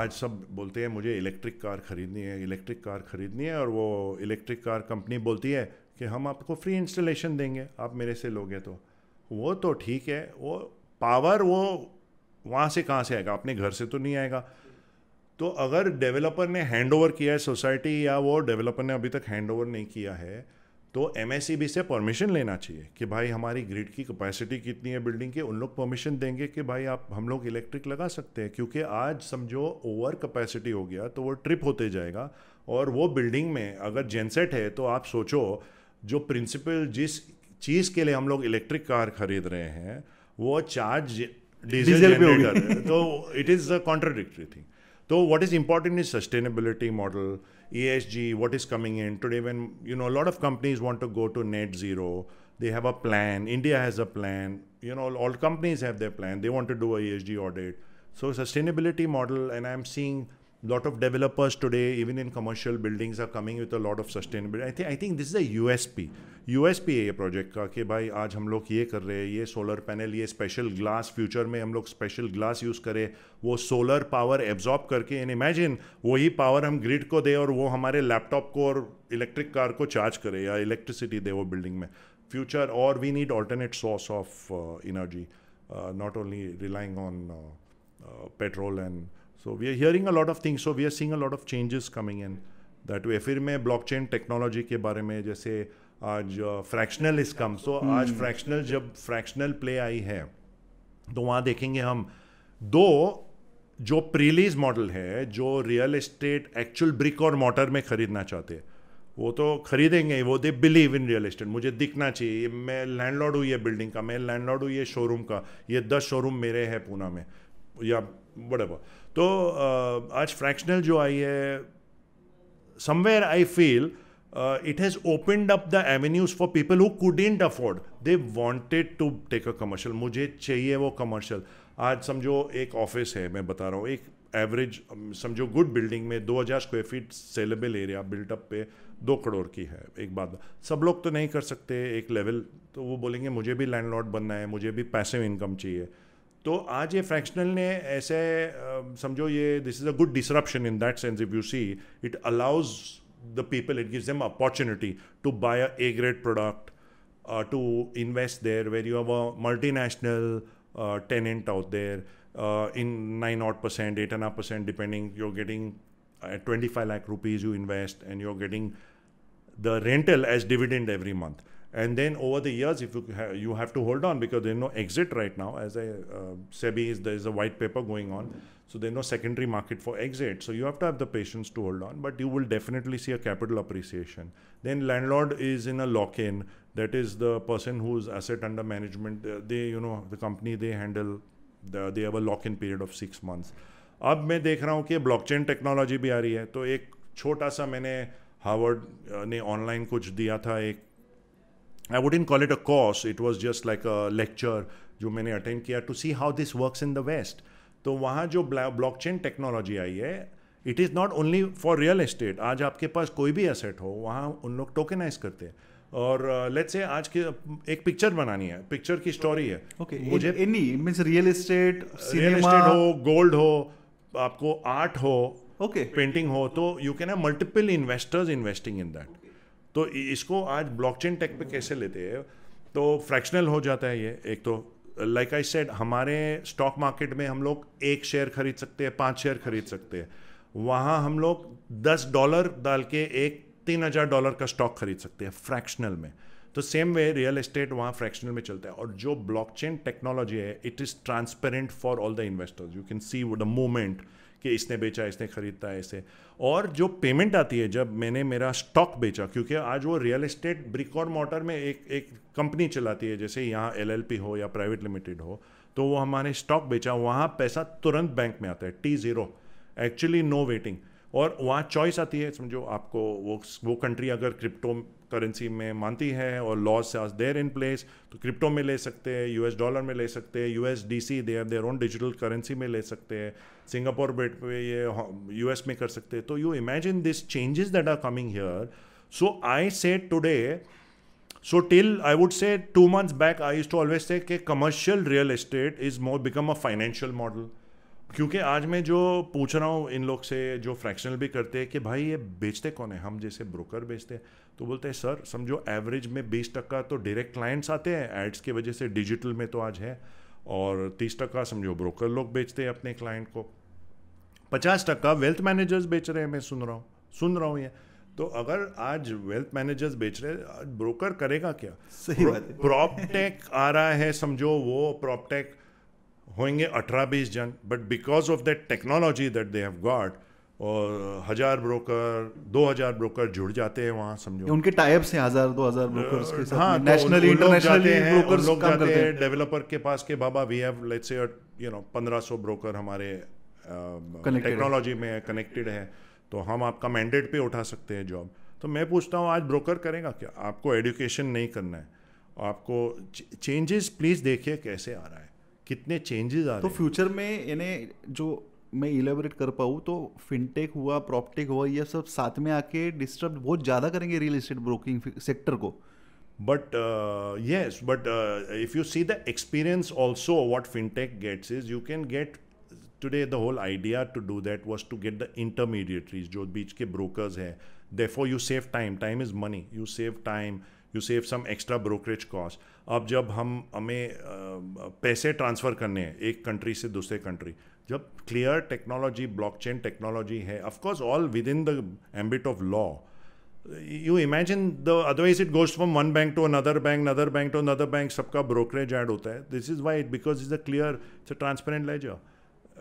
आज सब बोलते हैं मुझे इलेक्ट्रिक कार ख़रीदनी है इलेक्ट्रिक कार ख़रीदनी है और वो इलेक्ट्रिक कार कंपनी बोलती है कि हम आपको फ्री इंस्टॉलेशन देंगे आप मेरे से लोगे तो वो तो ठीक है वो पावर वो वहाँ से कहाँ से आएगा अपने घर से तो नहीं आएगा तो अगर डेवलपर ने हैंड ओवर किया है सोसाइटी या वो डेवलपर ने अभी तक हैंड ओवर नहीं किया है तो एम से परमिशन लेना चाहिए कि भाई हमारी ग्रिड की कैपेसिटी कितनी है बिल्डिंग की उन लोग परमिशन देंगे कि भाई आप हम लोग इलेक्ट्रिक लगा सकते हैं क्योंकि आज समझो ओवर कैपेसिटी हो गया तो वो ट्रिप होते जाएगा और वो बिल्डिंग में अगर जेनसेट है तो आप सोचो जो प्रिंसिपल जिस चीज़ के लिए हम लोग इलेक्ट्रिक कार खरीद रहे हैं वो चार्ज डीजल तो it is a contradictory thing So what is important is sustainability model, ESG, what is coming in today. When you know a lot of companies want to go to net zero, they have a plan. India has a plan. You know all companies have their plan. They want to do a ESG audit. So sustainability model, and I'm seeing lot of developers today, even in commercial buildings, are coming with a lot of sustainability. I think I think this is a USP. USP है ये project का कि भाई आज हम लोग ये कर रहे हैं ये सोलर पैनल ये स्पेशल ग्लास फ्यूचर में हम लोग स्पेशल ग्लास यूज़ करें वो सोलर पावर एब्जॉर्ब करके एंड इमेजिन वही पावर हम ग्रिड को दे और वो हमारे लैपटॉप को और इलेक्ट्रिक कार को चार्ज करे या इलेक्ट्रिसिटी दे वो बिल्डिंग में फ्यूचर और we need alternate source of energy not only relying on petrol and so we are hearing a lot of things so we are seeing a lot of changes coming in that way फिर मैं chain technology के बारे में जैसे आज fractional is come सो आज fractional जब fractional play I है तो वहाँ देखेंगे हम दो जो प्रीलीज मॉडल है जो रियल एस्टेट एक्चुअल ब्रिक और मोटर में खरीदना चाहते हैं वो तो खरीदेंगे वो they believe in real estate मुझे दिखना चाहिए मैं लैंडलॉर्ड हूँ ये बिल्डिंग का मैं लैंडलॉर्ड हूँ ये शोरूम का ये दस शोरूम मेरे हैं पूना में या whatever. तो uh, आज फ्रैक्शनल जो आई है somewhere I feel it has opened up the avenues for people who couldn't afford they wanted to take a commercial मुझे चाहिए वो कमर्शियल आज समझो एक ऑफिस है मैं बता रहा हूँ एक एवरेज um, समझो गुड बिल्डिंग में 2000 square feet saleable area built up पे दो करोड़ की है एक बात सब लोग तो नहीं कर सकते एक लेवल तो वो बोलेंगे मुझे भी लैंडलॉर्ड बनना है मुझे भी पैसिव इनकम चाहिए तो आज ये फ्रैक्शनल ने ऐसे समझो ये this is a good disruption in that sense if you see it allows the people it gives them opportunity to buy a A grade product to invest there where you have a multinational tenant out there in nine odd percent eight and a percent depending you are getting twenty five lakh rupees you invest and you are getting the rental as dividend every month And then over the years, if you ha- you have to hold on because there's no exit right now. As I uh, SEBI is there is a white paper going on, so there's no secondary market for exit. So you have to have the patience to hold on, but you will definitely see a capital appreciation. Then landlord is in a lock-in. That is the person whose asset under management uh, they you know the company they handle the, they have a lock-in period of six months. अब मैं देख रहा हूँ कि blockchain technology भी आ रही है तो एक छोटा सा मैंने हार्वर्ड uh, ने ऑनलाइन कुछ दिया था एक I wouldn't call it a course it was just like a lecture जो मैंने अटेंड किया to see how this work in the west तो वहाँ जो ब्लॉक चेन टेक्नोलॉजी आई है it is not only for real estate आज आपके पास कोई भी एसेट हो वहाँ उन लोग टोकेनाइज करते हैं और लेट्स uh, से आज के एक पिक्चर बनानी है पिक्चर की स्टोरी है okay, मुझे any means real estate cinema हो गोल्ड हो आपको आर्ट हो ओके okay. पेंटिंग हो तो you can have multiple investors investing in that तो इसको आज ब्लॉकचेन टेक पे कैसे लेते हैं तो फ्रैक्शनल हो जाता है ये एक तो लाइक आई सेड हमारे स्टॉक मार्केट में हम लोग एक शेयर खरीद सकते हैं पाँच शेयर खरीद सकते हैं वहाँ हम लोग दस डॉलर डाल के एक तीन हज़ार डॉलर का स्टॉक खरीद सकते हैं फ्रैक्शनल में तो सेम वे रियल एस्टेट वहाँ फ्रैक्शनल में चलता है और जो ब्लॉकचेन टेक्नोलॉजी है it is transparent for all the investors you can see the movement कि इसने बेचा इसने ख़रीदता है इसे और जो पेमेंट आती है जब मैंने मेरा स्टॉक बेचा क्योंकि आज वो रियल इस्टेट ब्रिक और मोटर में एक एक कंपनी चलाती है जैसे यहाँ एल हो या प्राइवेट लिमिटेड हो तो वो हमारे स्टॉक बेचा वहाँ पैसा तुरंत बैंक में आता है T zero actually no waiting और वहाँ चॉइस आती है समझो आपको वो वो कंट्री अगर क्रिप्टो करेंसी में मानती है और लॉस से आज देयर इन प्लेस तो क्रिप्टो में ले सकते हैं यूएस डॉलर में ले सकते हैं US DC they have their own digital currency में ले सकते हैं सिंगापुर बेट पे ये यूएस में कर सकते तो you imagine this changes that are coming here so I say today so till I would say two months back I to always say कि commercial real estate is more become a financial model क्योंकि आज मैं जो पूछ रहा हूँ इन लोग से जो फ्रैक्शनल भी करते हैं कि भाई ये बेचते कौन है हम जैसे ब्रोकर बेचते हैं तो बोलते हैं सर समझो एवरेज में बीस टक्का तो डायरेक्ट क्लाइंट्स आते हैं एड्स की वजह से डिजिटल में तो आज है और तीस टक्का समझो ब्रोकर लोग बेचते हैं अपने क्लाइंट को पचास टक्का वेल्थ मैनेजर्स बेच रहे हैं मैं सुन रहा हूँ सुन रहा हूँ ये तो अगर आज वेल्थ मैनेजर्स बेच रहे हैं ब्रोकर करेगा क्या सही बात है प्रॉपटेक आ रहा है समझो वो प्रॉपटेक होंगे अठारह बीस जन but because of that technology that they have got और हजार ब्रोकर दो हजार ब्रोकर जुड़ जाते हैं वहाँ समझो उनके टाइप से हजार दो हजार ब्रोकर के साथ हाँ, नेशनली इंटरनेशनली ब्रोकर काम करते हैं डेवलपर के पास के बाबा we have let's say you know पंद्रह सौ ब्रोकर हमारे टेक्नोलॉजी में कनेक्टेड है तो हम आपका मैंडेट पे उठा सकते हैं जॉब तो मैं पूछता हूँ आज ब्रोकर करेगा क्या आपको एडुकेशन नहीं करना है आपको चेंजेस प्लीज़ देखिए कैसे आ रहा है कितने चेंजेस आ रहे तो हैं तो फ्यूचर में इन्हें जो मैं इलेबोरेट कर पाऊँ तो फिनटेक हुआ प्रॉपटेक हुआ ये सब साथ में आके डिस्टर्ब बहुत ज़्यादा करेंगे रियल इस्टेट ब्रोकिंग सेक्टर को but yes but if you see the experience also what fintech gets is you can get today the whole idea to do that was to get the intermediaries जो बीच के brokers हैं. Therefore, you save time time is money you save time you save some extra brokerage cost अब जब हम हमें पैसे transfer करने हैं एक कंट्री से दूसरे कंट्री जब क्लियर टेक्नोलॉजी ब्लॉकचेन टेक्नोलॉजी है of course all within the ambit of law you imagine the otherwise it goes from one bank to another bank other bank to another bank सबका brokerage add होता है this is why it because is a clear it's a transparent ledger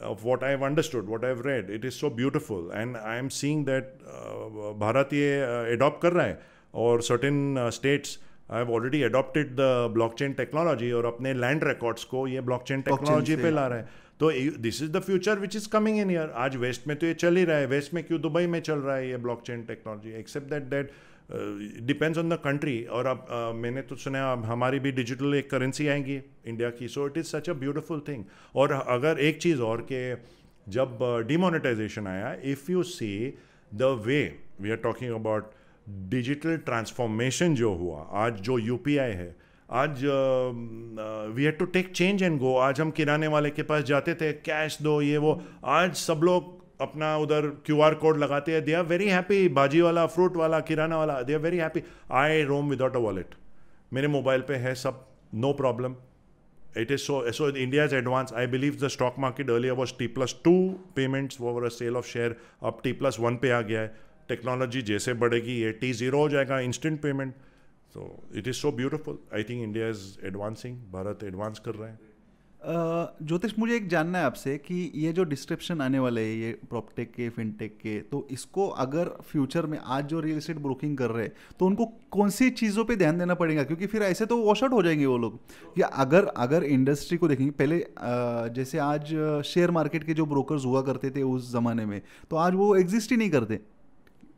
of what I've understood, what I've read. It is so beautiful, and I am seeing that uh, Bharat uh, adopt kar रहा है और certain uh, states have already adopted the blockchain technology or apne land records ko ye blockchain technology पे ला रहा है तो this is the future which is coming in year आज west में तो ये चल ही रहा है वेस्ट में क्यों दुबई में चल रहा है ये blockchain technology except that that depends on the country और अब uh, मैंने तो सुना अब हमारी भी डिजिटल एक करेंसी आएंगी इंडिया की so it is such a beautiful thing और अगर एक चीज़ और के जब डिमोनेटाइजेशन uh, आया if you see the way we are talking about digital transformation जो हुआ आज जो यू है आज we had to take change and go आज हम किराने वाले के पास जाते थे कैश दो ये वो आज सब लोग अपना उधर क्यू आर कोड लगाते हैं दे आर वेरी हैप्पी भाजी वाला फ्रूट वाला किराना वाला they are very happy I roam without a wallet मेरे मोबाइल पे है सब no problem is so so so India is advance I believe the stock market earlier was T plus two payments वो a sale of share अब T plus one पे आ गया है टेक्नोलॉजी जैसे बढ़ेगी ये टी जीरो हो जाएगा इंस्टेंट पेमेंट तो it is so beautiful I think India is advancing Bharat advance कर रहे हैं ज्योतिष मुझे एक जानना है आपसे कि ये जो डिस्क्रिप्शन आने वाले है ये प्रॉपटेक के फिनटेक के तो इसको अगर फ्यूचर में आज जो रियल इस्टेट ब्रोकिंग कर रहे हैं तो उनको कौन सी चीज़ों पे ध्यान देना पड़ेगा क्योंकि फिर ऐसे तो वॉश आउट हो जाएंगे वो लोग या अगर अगर इंडस्ट्री को देखेंगे पहले जैसे आज शेयर मार्केट के जो ब्रोकर्स हुआ करते थे उस ज़माने में तो आज वो एग्जिस्ट ही नहीं करते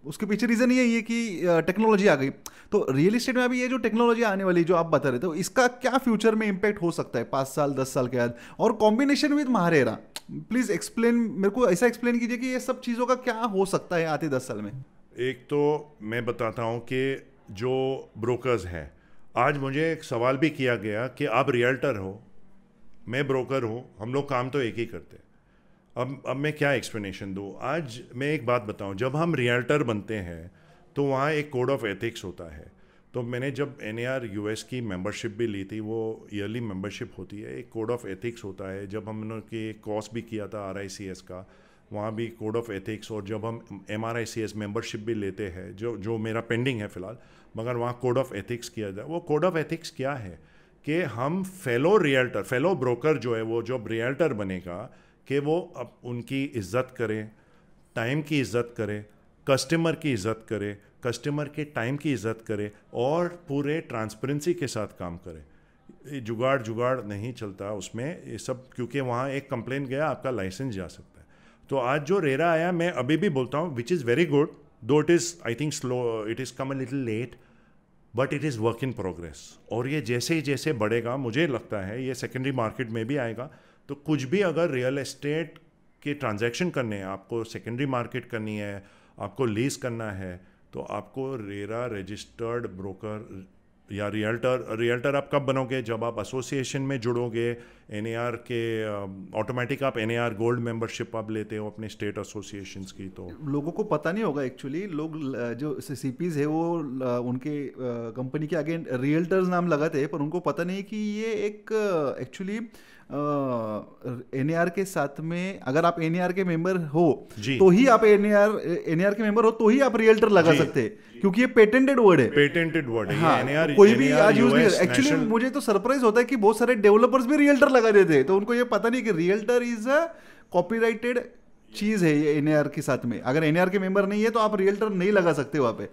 उसके पीछे रीज़न ये है कि टेक्नोलॉजी आ गई तो रियल इस्टेट में अभी ये जो टेक्नोलॉजी आने वाली जो आप बता रहे थे तो इसका क्या फ्यूचर में इम्पैक्ट हो सकता है पाँच साल दस साल के बाद और combination with MahaRERA please explain मेरे को ऐसा एक्सप्लेन कीजिए कि ये सब चीज़ों का क्या हो सकता है आते दस साल में एक तो मैं बताता हूँ कि जो ब्रोकर्स हैं आज मुझे एक सवाल भी किया गया कि आप रियल्टर हो मैं ब्रोकर हूँ हम लोग काम तो एक ही करते हैं अब अब मैं क्या एक्सप्लेनेशन दूँ आज मैं एक बात बताऊँ जब हम रियल्टर बनते हैं तो वहाँ एक कोड ऑफ एथिक्स होता है तो मैंने जब N A R U S की मेम्बरशिप भी ली थी वो ईयरली मेम्बरशिप होती है एक कोड ऑफ एथिक्स होता है जब हमने की कोर्स भी किया था आर आई सी एस का वहाँ भी कोड ऑफ एथिक्स और जब हम M R I C S membership भी लेते हैं जो जो मेरा पेंडिंग है फ़िलहाल मगर वहाँ कोड ऑफ एथिक्स किया जाए वो कोड ऑफ एथिक्स क्या है कि हम फेलो रियल्टर फेलो ब्रोकर जो है वो जब रियल्टर बनेगा कि वो अब उनकी इज्जत करें टाइम की इज्जत करें कस्टमर की इज्जत करें कस्टमर के टाइम की इज्जत करें और पूरे ट्रांसपेरेंसी के साथ काम करें जुगाड़ जुगाड़ नहीं चलता उसमें ये सब क्योंकि वहाँ एक कंप्लेन गया आपका लाइसेंस जा सकता है तो आज जो रेरा आया मैं अभी भी बोलता हूँ which is very good though it is I think slow it is come a little late but it is work in progress और ये जैसे ही जैसे बढ़ेगा मुझे लगता है ये सेकेंडरी मार्केट में भी आएगा तो कुछ भी अगर रियल एस्टेट के ट्रांजैक्शन करने हैं आपको सेकेंडरी मार्केट करनी है आपको लीज करना है तो आपको रेरा रजिस्टर्ड ब्रोकर या रियल्टर रियल्टर आप कब बनोगे जब आप एसोसिएशन में जुड़ोगे एन के ऑटोमेटिक आप एन गोल्ड मेंबरशिप आप लेते हो अपने स्टेट एसोसिएशन की तो लोगों को पता नहीं होगा एक्चुअली लोग जो सी पीज़ है वो उनके कंपनी के आगे रियल्टर्स नाम लगाते हैं पर उनको पता नहीं कि ये एक एक्चुअली एन के साथ में अगर आप एन के मेंबर तो हो तो ही आप एन एनआर के मेंबर हो तो ही आप रियल्टर लगा सकते हैं क्योंकि ये पेटेंटेड वर्ड है पेटेंटेड वर्ड है हाँ, कोई भी आज यूज नहीं एक्चुअली मुझे तो सरप्राइज होता है कि बहुत सारे डेवलपर्स भी रियल्टर लगा देते हैं तो उनको ये पता नहीं कि रियल्टर इज अ कॉपीराइटेड चीज है ये एनआर के साथ में अगर एनआर के मेंबर नहीं है तो आप रियल्टर नहीं लगा सकते वहां पे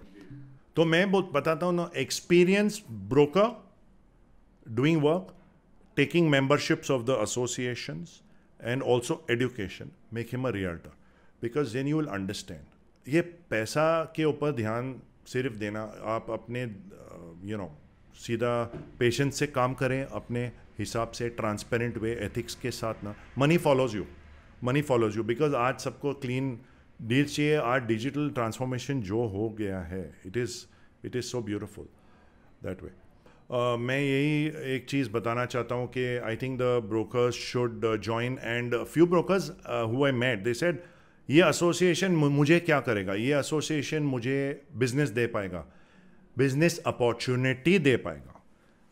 तो मैं बताता हूँ ना experience broker doing work taking memberships of the associations and also education make him a realtor because then you will understand ये पैसा के ऊपर ध्यान सिर्फ देना आप अपने यू uh, नो सीधा पेशेंस से काम करें अपने हिसाब से ट्रांसपेरेंट वे एथिक्स के साथ ना money follows you money follows you because आज सबको क्लीन डील चाहिए आज डिजिटल ट्रांसफॉर्मेशन जो हो गया है it is it is so beautiful that way Uh, मैं यही एक चीज़ बताना चाहता हूँ कि I think the brokers should join and few brokers who I met they said ये एसोसिएशन मुझे क्या करेगा ये एसोसिएशन मुझे बिजनेस दे पाएगा बिजनेस अपॉर्चुनिटी दे पाएगा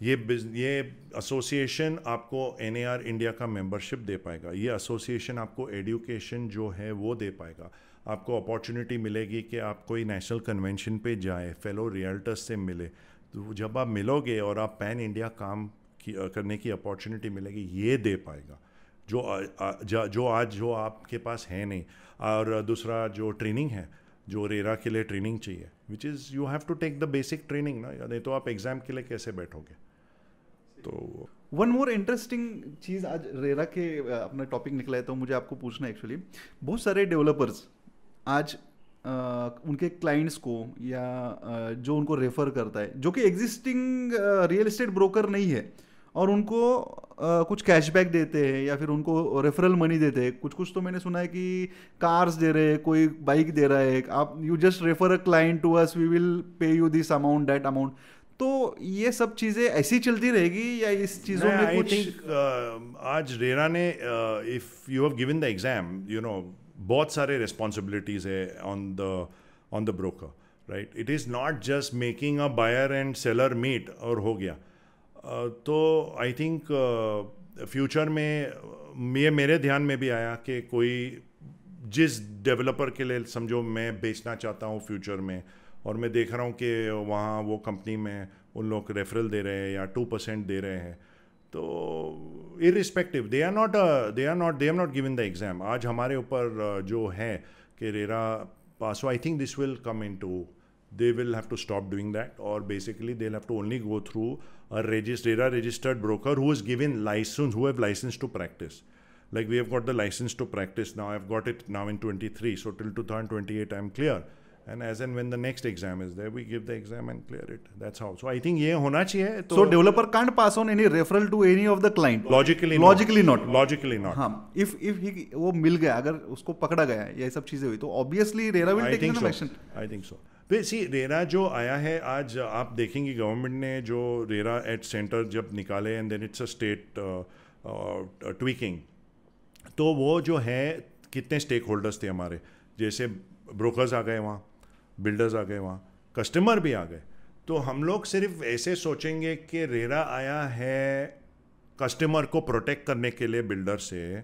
ये ये एसोसिएशन आपको एन इंडिया का मेंबरशिप दे पाएगा ये एसोसिएशन आपको एडुकेशन जो है वो दे पाएगा आपको अपॉर्चुनिटी मिलेगी कि आप कोई नेशनल कन्वेंशन पे जाए फेलो रियल्टर्स से मिले तो जब आप मिलोगे और आप पैन इंडिया काम की, करने की अपॉर्चुनिटी मिलेगी ये दे पाएगा जो आ, आ, जो आज जो आपके पास है नहीं और दूसरा जो ट्रेनिंग है जो रेरा के लिए ट्रेनिंग चाहिए which is you have to take the basic training ना नहीं तो आप एग्ज़ाम के लिए कैसे बैठोगे तो वन मोर इंटरेस्टिंग चीज़ आज रेरा के अपना टॉपिक निकला है तो मुझे आपको पूछना है एक्चुअली बहुत सारे डेवलपर्स आज उनके क्लाइंट्स को या जो उनको रेफर करता है जो कि एग्जिस्टिंग रियल इस्टेट ब्रोकर नहीं है और उनको कुछ कैशबैक देते हैं या फिर उनको रेफरल मनी देते हैं कुछ कुछ तो मैंने सुना है कि कार्स दे रहे हैं कोई बाइक दे रहा है आप you just refer a client to us we will pay you this amount that amount तो ये सब चीज़ें ऐसी चलती रहेगी या इस चीज़ों में कुछ think, uh, आज रेरा ने if you have given the exam you know बहुत सारे रिस्पॉन्सिबिलिटीज़ है on the on the broker right it is not just making a buyer and seller meet और हो गया तो आई थिंक फ्यूचर में ये मेरे ध्यान में भी आया कि कोई जिस डेवलपर के लिए समझो मैं बेचना चाहता हूँ फ्यूचर में और मैं देख रहा हूँ कि वहाँ वो कंपनी में उन लोग रेफरल दे रहे हैं या टू परसेंट दे रहे हैं तो irrespective they are not they are not they are not given the exam आज हमारे ऊपर जो है कि रेरा पास I think this will come in to they will have to stop doing that और basically they have to only go through a रेजिस्ट RERA registered broker who is given licence who licence to practise like we have got the licence to practise now have got it now in twenty three so till two thousand twenty eight I am clear and as and when the next exam is there we give the exam and clear it that's how so I think ये होना चाहिए so developer can't pass on any referral to any of the client logically logically not logically not हां if if he वो मिल गया अगर उसको पकड़ा गया ये सब चीजें हुई तो obviously RERA will take action I think so see RERA जो आया है आज आप देखेंगे गवर्नमेंट ने जो रेरा एट सेंटर जब निकाले and then it's a state tweaking तो वो जो है कितने स्टेक होल्डर्स थे हमारे जैसे ब्रोकर्स आ गए वहाँ बिल्डर्स आ गए वहाँ कस्टमर भी आ गए तो हम लोग सिर्फ ऐसे सोचेंगे कि रेरा आया है कस्टमर को प्रोटेक्ट करने के लिए बिल्डर से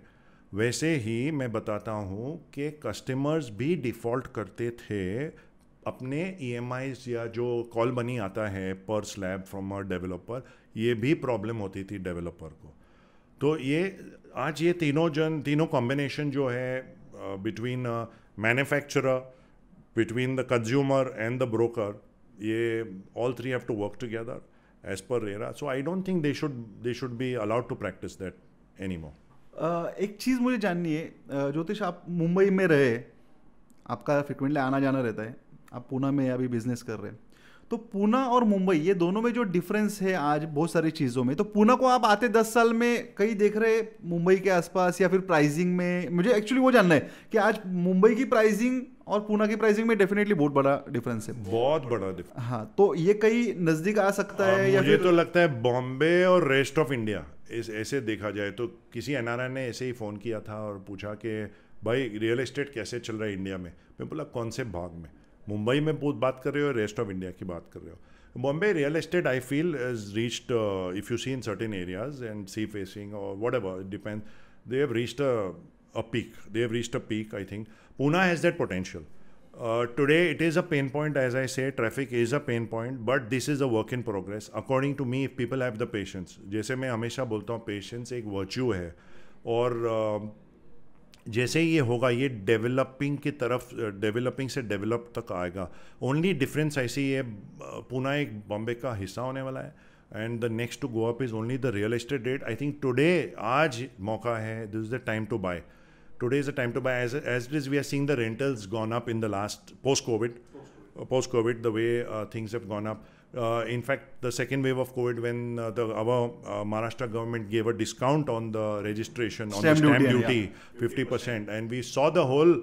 वैसे ही मैं बताता हूँ कि कस्टमर्स भी डिफ़ॉल्ट करते थे अपने ई e या जो कॉल मनी आता है पर स्लैब फ्रॉम अ डेवलपर ये भी प्रॉब्लम होती थी डेवलपर को तो ये आज ये तीनों जन तीनों कॉम्बिनेशन जो है between manufacturer between the consumer and the broker ये all three have to work together as per RERA so I don't think they should they should be allowed to practise that any more एक चीज़ मुझे जाननी है ज्योतिष आप मुंबई में रहे आपका फ्रिक्वेंटली आना जाना रहता है आप पुणे में अभी बिजनेस कर रहे हैं तो पूना और मुंबई ये दोनों में जो डिफरेंस है आज बहुत सारी चीज़ों में तो पूना को आप आते दस साल में कहीं देख रहे मुंबई के आसपास या फिर प्राइसिंग में मुझे एक्चुअली वो जानना है कि आज मुंबई की प्राइसिंग और पूना की प्राइसिंग में डेफिनेटली बहुत बड़ा डिफरेंस है बहुत बड़ा डिफरेंस हाँ तो ये कई नज़दीक आ सकता है या मुझे फिर... तो लगता है बॉम्बे और रेस्ट ऑफ इंडिया इस ऐसे देखा जाए तो किसी एन ने ऐसे ही फ़ोन किया था और पूछा कि भाई रियल एस्टेट कैसे चल रहा है इंडिया में मैं बोला कौन से भाग में मुंबई में बात कर रहे हो रेस्ट ऑफ इंडिया की बात कर रहे हो Bombay real estate I feel is reached if you see in certain areas and sea facing और whatever depend they have reached a peak they have reached a peak I think Poona has that potential today it is a pain point as I say traffic is a pain point but this is a work in progress according to me if people have the patience जैसे मैं हमेशा बोलता हूँ patience एक virtue है और uh, जैसे ही ये होगा ये डेवलपिंग की तरफ डेवलपिंग से डेवलप तक आएगा ओनली डिफरेंस ऐसी ये पुणे एक बॉम्बे का हिस्सा होने वाला है and the next to go up is only the real estate that I think today आज मौका है this is the time to buy today is the time to buy as as it is we are seeing the rentals gone up in the last post Covid post Covid the way things have gone up Uh, in fact, the second wave of COVID, when uh, the our uh, Maharashtra government gave a discount on the registration stamp on the stamp duty, duty yeah. 50%, 50%, and we saw the whole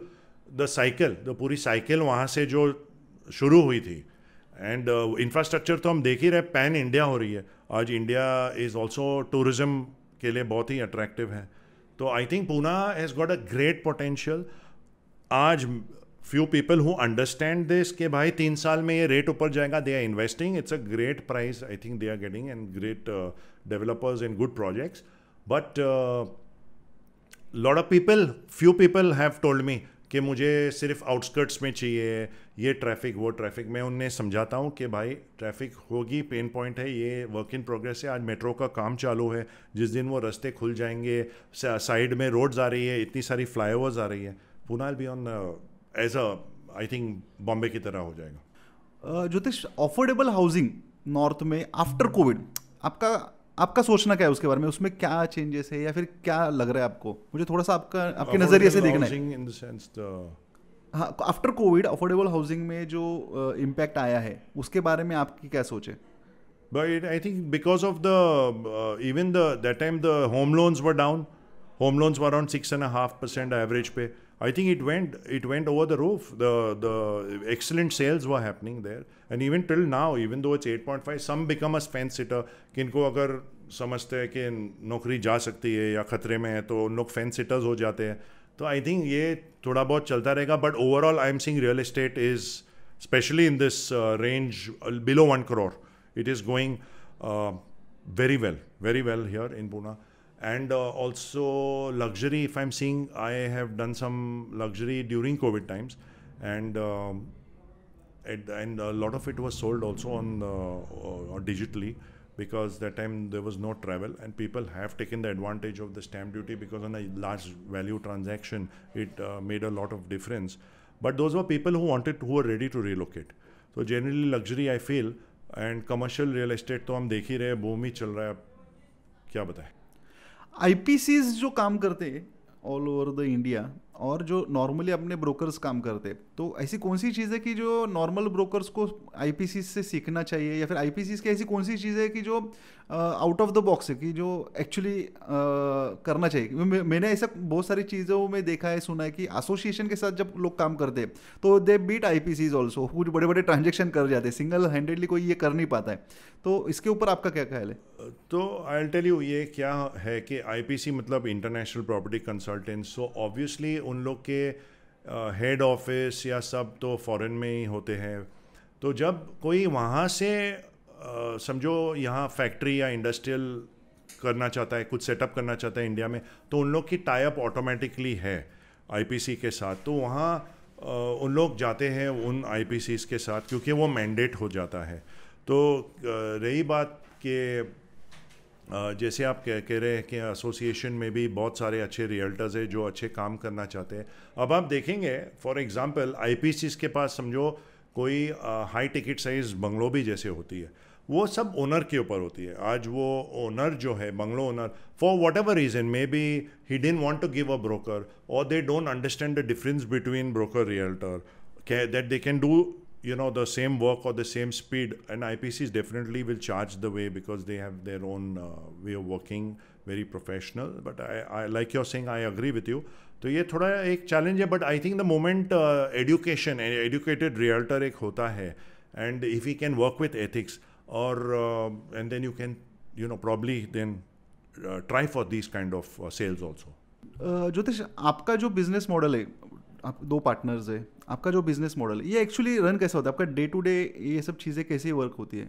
the cycle, the puri cycle, वहाँ से जो शुरू हुई थी and uh, infrastructure तो हम देख ही रहे pan India हो रही है आज India is also tourism के लिए बहुत ही attractive है तो I think Pune has got a great potential. आज few people who understand this के भाई तीन साल में ये रेट ऊपर जाएगा they are investing it's a great price I think they are getting and great developers and good projects but lot of people few people have told me कि मुझे सिर्फ आउटस्कर्ट्स में चाहिए ये ट्रैफिक वो ट्रैफिक मैं उन्हें समझाता हूँ कि भाई ट्रैफिक होगी पेन पॉइंट है ये वर्क इन प्रोग्रेस है आज मेट्रो का काम चालू है जिस दिन वो रास्ते खुल जाएंगे साइड में रोड्स आ रही है इतनी सारी फ्लाईओवर्स आ रही है पुनाल be on as a I think Bombay की तरह हो जाएगा ज्योतिष अफोर्डेबल हाउसिंग नॉर्थ में आफ्टर कोविड आपका आपका सोचना क्या है उसके बारे में उसमें क्या चेंजेस है या फिर क्या लग रहा है आपको मुझे थोड़ा सा आपका आपके नजरिए से देखना है in the sense after Covid affordable housing में जो इम्पैक्ट uh, आया है उसके बारे में आपकी क्या सोच है but I think because of the even the that time the home loans were down home loans were around six and half percent average पे uh, I think it went it went over the roof. The the excellent sales were happening there, and even till now, even though it's 8.5, some become a fence sitter. किनको अगर समझते हैं कि नौकरी जा सकती है या खतरे में है तो उन लोग फैन सिटर्स हो जाते हैं तो आई थिंक ये थोड़ा बहुत चलता रहेगा but overall I am seeing real estate is specially in this range below one crore it is going very well, very well here in Pune and uh, also luxury if i'm seeing i have done some luxury during covid times and um, it, and a lot of it was sold also on uh, uh digitally because that time there was no travel and people have taken the advantage of the stamp duty because on a large value transaction it uh, made a lot of difference but those were people who wanted who were ready to relocate so generally luxury i feel and commercial real estate तो हम देख ही रहे boom ही चल रहा है क्या बताएं आई जो काम करते ऑल ओवर द इंडिया और जो नॉर्मली अपने ब्रोकर्स काम करते तो ऐसी कौन सी चीज़ है कि जो नॉर्मल ब्रोकर्स को आई से सीखना चाहिए या फिर आई की ऐसी कौन सी चीज़ है कि जो आउट ऑफ द बॉक्स है कि जो एक्चुअली करना चाहिए मैं, मैंने ऐसा बहुत सारी चीज़ों में देखा है सुना है कि एसोसिएशन के साथ जब लोग काम करते हैं तो they beat I P Cs also कुछ बड़े बड़े ट्रांजेक्शन कर जाते हैं सिंगल हैंडेडली कोई ये कर नहीं पाता है तो इसके ऊपर आपका क्या ख्याल है तो आई टेल यू ये क्या है कि आई मतलब international property consultant so obviously उन लोग के हेड ऑफिस या सब तो फॉरेन में ही होते हैं तो जब कोई वहाँ से समझो यहाँ फैक्ट्री या इंडस्ट्रियल करना चाहता है कुछ सेटअप करना चाहता है इंडिया में तो उन लोग की टाई अप ऑटोमेटिकली है आईपीसी के साथ तो वहाँ उन लोग जाते हैं उन आईपीसीस के साथ क्योंकि वो मैंडेट हो जाता है तो रही बात के जैसे आप कह कह रहे हैं कि एसोसिएशन में भी बहुत सारे अच्छे रियल्टर्स हैं जो अच्छे काम करना चाहते हैं अब आप देखेंगे फॉर एग्ज़ाम्पल आई के पास समझो कोई हाई टिकट साइज बंगलो भी जैसे होती है वो सब ओनर के ऊपर होती है आज वो ओनर जो है bungalow owner for whatever reason maybe he don't want to give a broker और they don't understand the difference between broker realtor that they can do you know the same work or the same speed and ipcs definitely will charge the way because they have their own uh, way of working very professional but I, I like you're saying i agree with you तो ये थोड़ा एक challenge है but I think the moment education educated realtor एक होता है and if you can work with ethics और and then you can you know probably then try for this kind of sales also Jyotish आपका जो business model है आप दो partners है आपका जो बिजनेस मॉडल ये एक्चुअली रन कैसा होता है आपका डे टू डे ये सब चीज़ें कैसे वर्क होती है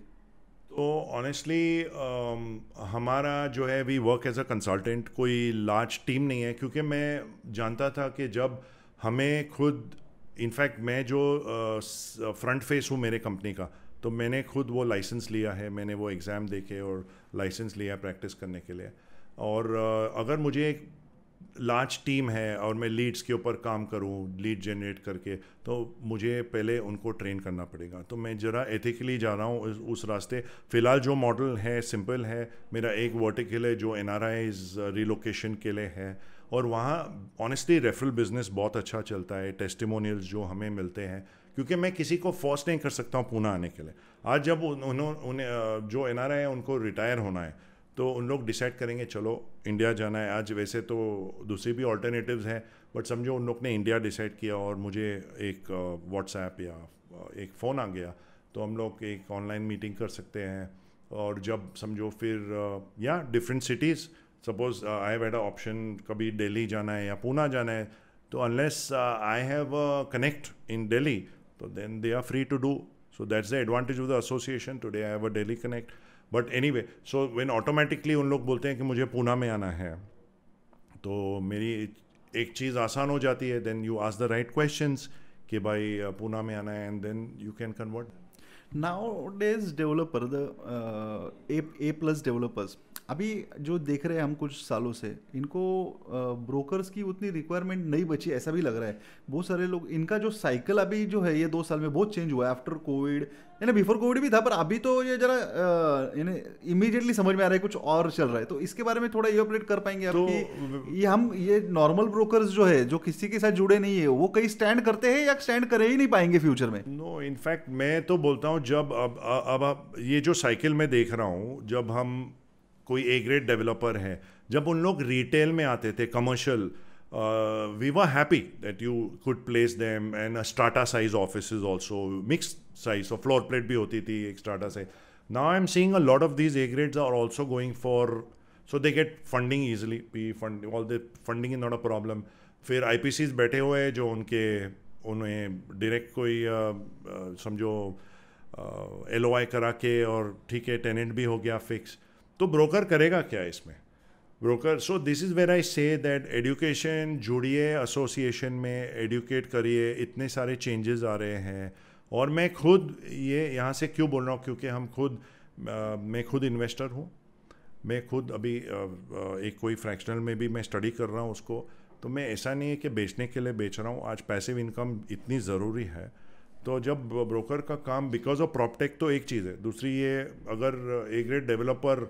तो ऑनेस्टली um, हमारा जो है we work as a consultant कोई लार्ज टीम नहीं है क्योंकि मैं जानता था कि जब हमें खुद इनफैक्ट मैं जो फ्रंट uh, फेस हूँ मेरे कंपनी का तो मैंने खुद वो लाइसेंस लिया है मैंने वो एग्ज़ाम देखे और लाइसेंस लिया प्रैक्टिस करने के लिए और uh, अगर मुझे एक लार्ज टीम है और मैं लीड्स के ऊपर काम करूँ लीड जनरेट करके तो मुझे पहले उनको ट्रेन करना पड़ेगा तो मैं ज़रा एथिकली जा रहा हूँ उस, उस रास्ते फ़िलहाल जो मॉडल है सिंपल है मेरा एक वर्टिकल है जो एन आर रिलोकेशन के लिए है और वहाँ ऑनेस्टली रेफरल बिज़नेस बहुत अच्छा चलता है टेस्टिमोनियल्स जो हमें मिलते हैं क्योंकि मैं किसी को फोर्स नहीं कर सकता हूँ पूना आने के लिए आज जब उन्होंने uh, जो एन आर है उनको रिटायर होना है तो उन लोग डिसाइड करेंगे चलो इंडिया जाना है आज वैसे तो दूसरी भी ऑल्टरनेटिव्स हैं बट समझो उन लोग ने इंडिया डिसाइड किया और मुझे एक व्हाट्सएप या एक फ़ोन आ गया तो हम लोग एक ऑनलाइन मीटिंग कर सकते हैं और जब समझो फिर या different cities suppose I have a option कभी दिल्ली जाना है या पूना जाना है तो unless I have connect in Delhi तो then they are free to do so that's the advantage of the association today I have a daily connect but anyway so when automatically उन लोग बोलते हैं कि मुझे पूना में आना है तो मेरी एक चीज़ आसान हो जाती है then you ask the right question कि भाई पूना में आना है and then you can convert nowadays developer the A plus developers अभी जो देख रहे हैं हम कुछ सालों से इनको ब्रोकर्स की उतनी रिक्वायरमेंट नहीं बची ऐसा भी लग रहा है बहुत सारे लोग इनका जो साइकिल अभी जो है ये दो साल में बहुत चेंज हुआ है आफ्टर कोविड यानी बिफोर कोविड भी था पर अभी तो ये जरा यानी इमीडिएटली समझ में आ रहा है कुछ और चल रहा है तो इसके बारे में थोड़ा ये अपडेट कर पाएंगे तो, ये हम ये नॉर्मल ब्रोकर्स जो है जो किसी के साथ जुड़े नहीं है वो कहीं स्टैंड करते हैं या स्टैंड कर ही नहीं पाएंगे फ्यूचर में नो इनफैक्ट मैं तो बोलता हूँ जब अब, अब अब ये जो साइकिल मैं देख रहा हूँ जब हम कोई ए ग्रेड डेवलपर हैं जब उन लोग रिटेल में आते थे commercial we were happy that you could place them and strata size office also mix size और फ्लोर प्लेट भी होती थी एक strata size now I am seeing a lot of these A grades are also going for so they get funding easily P fund all the funding is not a problem फिर I P seize बैठे हुए हैं जो उनके उन्हें direct कोई uh, uh, समझो L O I करा के और ठीक है टेनेंट भी हो गया फिक्स तो ब्रोकर करेगा क्या इसमें broker so this is where I say that education जुड़िए एसोसिएशन में एडुकेट करिए इतने सारे चेंजेस आ रहे हैं और मैं खुद ये यहाँ से क्यों बोल रहा हूँ क्योंकि हम खुद मैं खुद इन्वेस्टर हूँ मैं खुद अभी एक कोई फ्रैक्शनल में भी मैं स्टडी कर रहा हूँ उसको तो मैं ऐसा नहीं है कि बेचने के लिए बेच रहा हूँ आज पैसिव इनकम इतनी ज़रूरी है तो जब ब्रोकर का काम बिकॉज ऑफ प्रॉपटेक तो एक चीज़ है दूसरी ये अगर A grade developer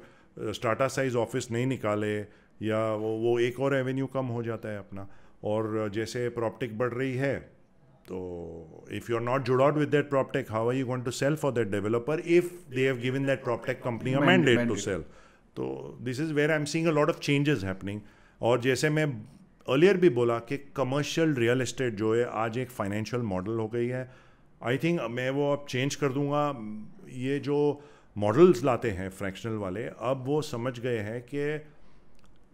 strata size office नहीं निकाले या वो वो एक और रेवेन्यू कम हो जाता है अपना और जैसे प्रॉपर्टिक बढ़ रही है तो इफ़ यू आर नॉट जुड out with that proptech how are you gonna to sell for that developer if they have given that proptech company a mandate to sell तो this is where I am seeing a lot of changes happening और जैसे मैं earlier भी बोला कि commercial real estate जो है आज एक फाइनेंशियल मॉडल हो गई है आई थिंक मैं वो अब चेंज कर दूंगा ये जो uh, मॉडल्स लाते हैं फ्रैक्शनल वाले अब वो समझ गए हैं कि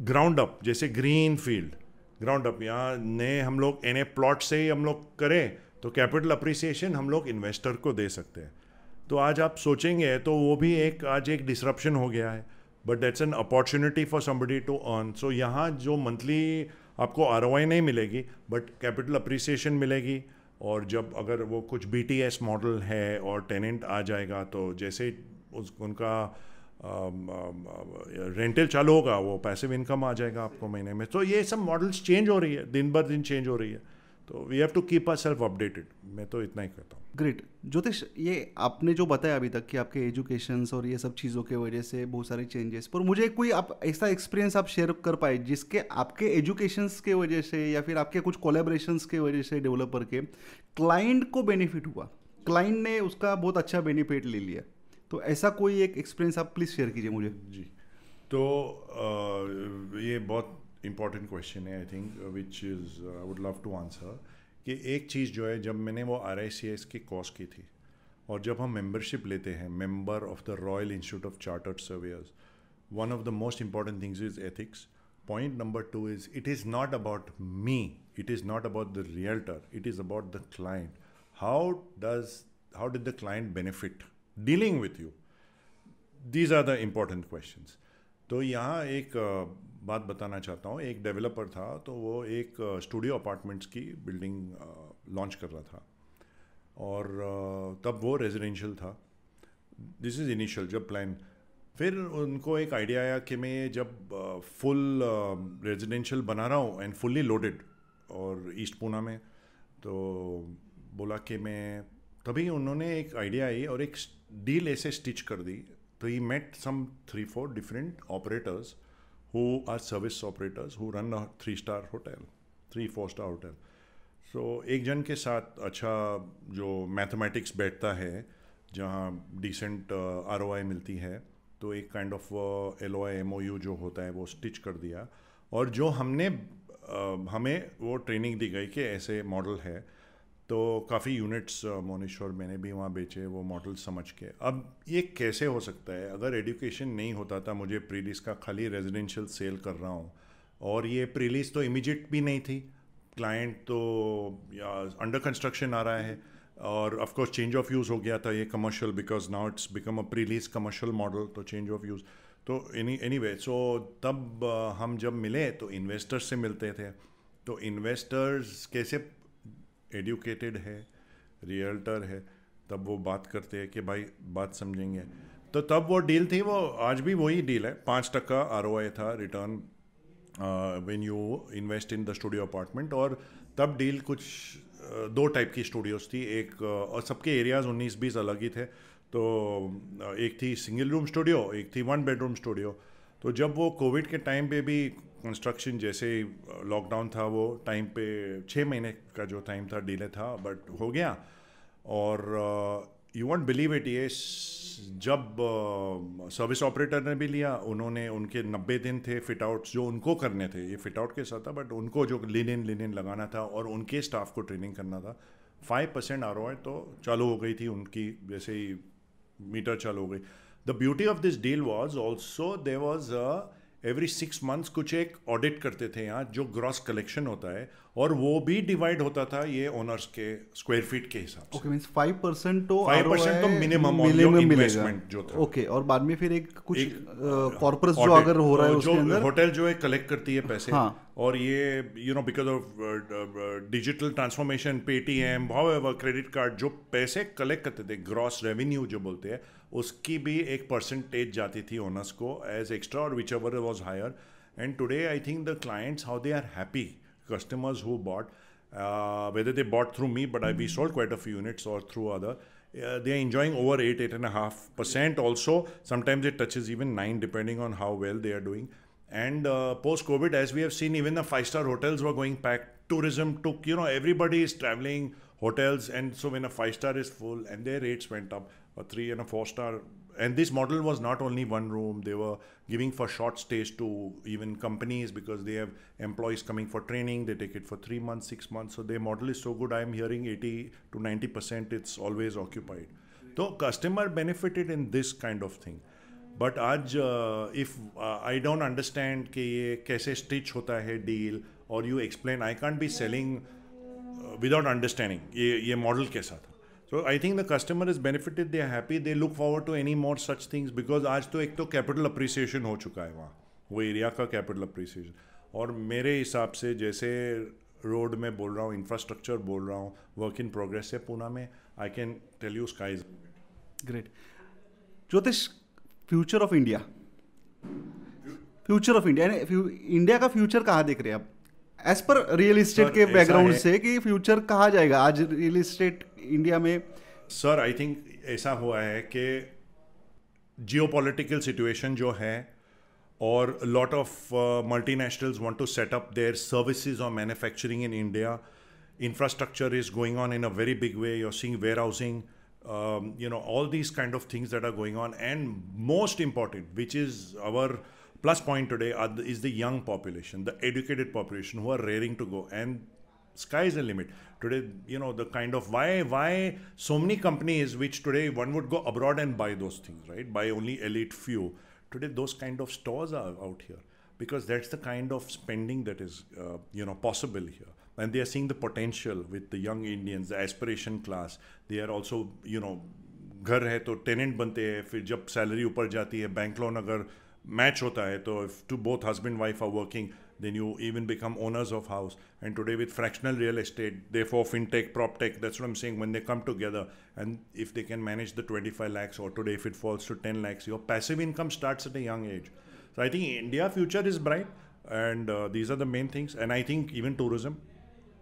ग्राउंड अप जैसे ग्रीन फील्ड ग्राउंड अप यहाँ नए हम लोग एन प्लॉट से ही हम लोग करें तो कैपिटल अप्रिसिएशन हम लोग इन्वेस्टर को दे सकते हैं तो आज आप सोचेंगे तो वो भी एक आज एक डिसरप्शन हो गया है but that's an opportunity for somebody to earn so यहाँ जो मंथली आपको आर नहीं मिलेगी बट कैपिटल अप्रिसिएशन मिलेगी और जब अगर वो कुछ बी मॉडल है और टेनेंट आ जाएगा तो जैसे उस उनका रेंटल चालू होगा वो पैसिव इनकम आ जाएगा आपको महीने में तो ये सब मॉडल्स चेंज हो रही है दिन बर दिन चेंज हो रही है तो we have to keep our self updated मैं तो इतना ही कहता हूँ ग्रेट ज्योतिष ये आपने जो बताया अभी तक कि आपके एजुकेशन और ये सब चीज़ों के वजह से बहुत सारे चेंजेस पर मुझे कोई आप ऐसा एक्सपीरियंस आप शेयर कर पाए जिसके आपके एजुकेशन के वजह से या फिर आपके कुछ कोलेब्रेशन के वजह से डेवलपर के क्लाइंट को बेनिफिट हुआ क्लाइंट ने उसका बहुत अच्छा बेनिफिट ले लिया तो ऐसा कोई एक एक्सपीरियंस आप प्लीज़ शेयर कीजिए मुझे जी तो आ, ये बहुत इम्पॉर्टेंट क्वेश्चन है I think which is I would love to answer कि एक चीज़ जो है जब मैंने वो आर की कोर्स की थी और जब हम मेंबरशिप लेते हैं member of the Royal institute of chartered Surveyors one of the most important things is ethics point number two is it is not about me it is not about the realtor it is about the client how does how did the client benefit dealing with you these are the important question तो यहाँ एक बात बताना चाहता हूँ एक developer था तो वो एक स्टूडियो अपार्टमेंट्स की बिल्डिंग लॉन्च कर रहा था और तब वो रेजिडेंशियल था दिस इज़ इनिशियल जब प्लान फिर उनको एक आइडिया आया कि मैं जब फुल रेजिडेंशियल बना रहा हूँ एंड फुल्ली लोडेड और ईस्ट पूना में तो बोला कि मैं तभी उन्होंने एक आइडिया आई और एक डील ऐसे स्टिच कर दी तो he met some three four different operators who are service operators who run a three star hotel three four star hotel so एक जन के साथ अच्छा जो मैथमेटिक्स बैठता है जहाँ डिसेंट आर ओ आई मिलती है तो एक kind of L O I M O U जो होता है वो स्टिच कर दिया और जो हमने uh, हमें वो ट्रेनिंग दी गई कि ऐसे मॉडल है तो काफ़ी यूनिट्स मोनिश और मैंने भी वहाँ बेचे वो मॉडल समझ के अब ये कैसे हो सकता है अगर एडुकेशन नहीं होता था मुझे प्रीलिस का खाली रेजिडेंशियल सेल कर रहा हूँ और ये प्रीलिस तो इमिजिएट भी नहीं थी क्लाइंट तो अंडर कंस्ट्रक्शन आ रहा है और ऑफकोर्स चेंज ऑफ यूज़ हो गया था ये commercial because now it's become a prelease commercial model तो चेंज ऑफ यूज़ तो एनी एनी वे सो तब uh, हम जब मिले तो इन्वेस्टर्स से मिलते थे तो इन्वेस्टर्स कैसे एडुकेटेड है रियल्टर है तब वो बात करते हैं कि भाई बात समझेंगे तो तब वो डील थी वो आज भी वही डील है पाँच टक्का आर था return when you invest in the studio apartment और तब डील कुछ दो टाइप की स्टूडियोज़ थी एक और सबके एरियाज़ उन्नीस बीस अलग ही थे तो एक थी सिंगल रूम स्टूडियो एक थी वन बेडरूम स्टूडियो तो जब वो कोविड के टाइम पे भी कंस्ट्रक्शन जैसे लॉकडाउन था वो टाइम पे छः महीने का जो टाइम था डीले था बट हो गया और यू वॉन्ट बिलीव इट ये जब सर्विस uh, ऑपरेटर ने भी लिया उन्होंने उनके नब्बे दिन थे फिट आउट्स जो उनको करने थे ये फिट आउट के साथ था बट उनको जो लिन इन लिन इन लगाना था और उनके स्टाफ को ट्रेनिंग करना था फाइव परसेंट आर तो चालू हो गई थी उनकी जैसे ही मीटर चालू हो गई the beauty of this deal was also there was a every six months कुछ एक ऑडिट करते थे यहाँ जो ग्रॉस कलेक्शन होता है और वो भी डिवाइड होता था ये ओनर्स के स्क्वायर फीट के हिसाब से ओके मींस फाइव परसेंट तो फाइव परसेंट तो मिनिमम इन्वेस्टमेंट जो था ओके okay, और बाद में फिर एक कुछ कॉर्पोरेट जो अगर हो रहा है तो उसके अंदर होटल जो है कलेक्ट करती है पैसे हाँ. और ये you know because of digital transformation Paytm credit card जो पैसे कलेक्ट करते थे ग्रॉस रेवेन्यू जो बोलते हैं उसकी भी एक परसेंटेज जाती थी ओनर्स को एज एक्स्ट्रा और whichever was higher and today I think the clients how they are customers who bought, uh, whether they bought through me, but I, we sold quite a few units or through other. Uh, they are enjoying over eight, eight and a half percent. Also, sometimes it touches even nine, depending on how well they are doing. And uh, post-COVID, as we have seen, even the five-star hotels were going packed. Tourism took, you know, everybody is traveling hotels, and so when a five-star is full and their rates went up, a three and a four star and this model was not only one room they were giving for short stays to even companies because they have employees coming for training they take it for three months six months so their model is so good i am hearing 80 to 90 percent it's always occupied so customer benefited in this kind of thing but आज uh, uh, I don't understand, कि ये कैसे stitch होता है deal और you explain I can't be selling without understanding. ये ये model कैसा था तो I think the customer is benefited they happy they look forward to any more such things because आज तो एक तो कैपिटल अप्रिसिएशन हो चुका है वहाँ वो एरिया का कैपिटल अप्रिसिएशन और मेरे हिसाब से जैसे रोड में बोल रहा हूँ इंफ्रास्ट्रक्चर बोल रहा हूँ वर्क इन प्रोग्रेस है पूना में I can tell you skies great Jyotish future of India future of India India का फ्यूचर कहाँ देख रहे हैं आप एज पर रियल इस्टेट के बैकग्राउंड से कि फ्यूचर कहाँ जाएगा आज रियल इस्टेट इंडिया में सर आई थिंक ऐसा हुआ है कि जियो पोलिटिकल सिचुएशन जो है और lot of multinationals want to set up their services और manufacturing in India infrastructure is going on in a very big way. You're seeing warehousing, um, you know, all these kind of things that are going on. And most important, which is our plus point today, is the young population, the educated population who are raring to go. And sky is the limit today you know the kind of why why so many companies which today one would go abroad and buy those things right buy only elite few today those kind of stores are out here because that's the kind of spending that is uh, you know possible here and they are seeing the potential with the young indians the aspiration class they are also you know घर है तो tenant बनते हैं फिर जब salary ऊपर जाती है बैंक लोन अगर मैच होता है तो if two both husband wife are working then you even become owners of house and today with fractional real estate therefore fintech prop tech that's what i'm saying when they come together and if they can manage the 25 lakhs or today if it falls to 10 lakhs your passive income starts at a young age so i think india future is bright and uh, these are the main things and i think even tourism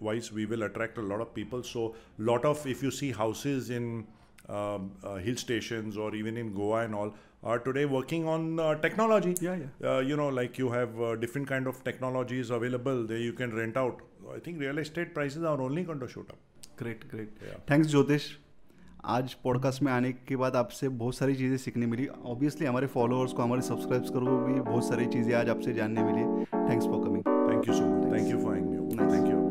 wise we will attract a lot of people so lot of if you see houses in um, uh, hill stations or even in goa and all are today working on uh, technology. Yeah, yeah. Uh, you know, like you have uh, different kind of technologies available. There you can rent out. I think real estate prices are only going to shoot up. Great, great. Yeah. Thanks, Jyotish. आज podcast में आने के बाद आपसे बहुत सारी चीज़ें सीखने मिली ऑब्वियसली हमारे फॉलोअर्स को हमारे सब्सक्राइब्स को भी बहुत सारी चीज़ें आज आपसे जानने मिली thanks for coming thank you so much thank you for thank you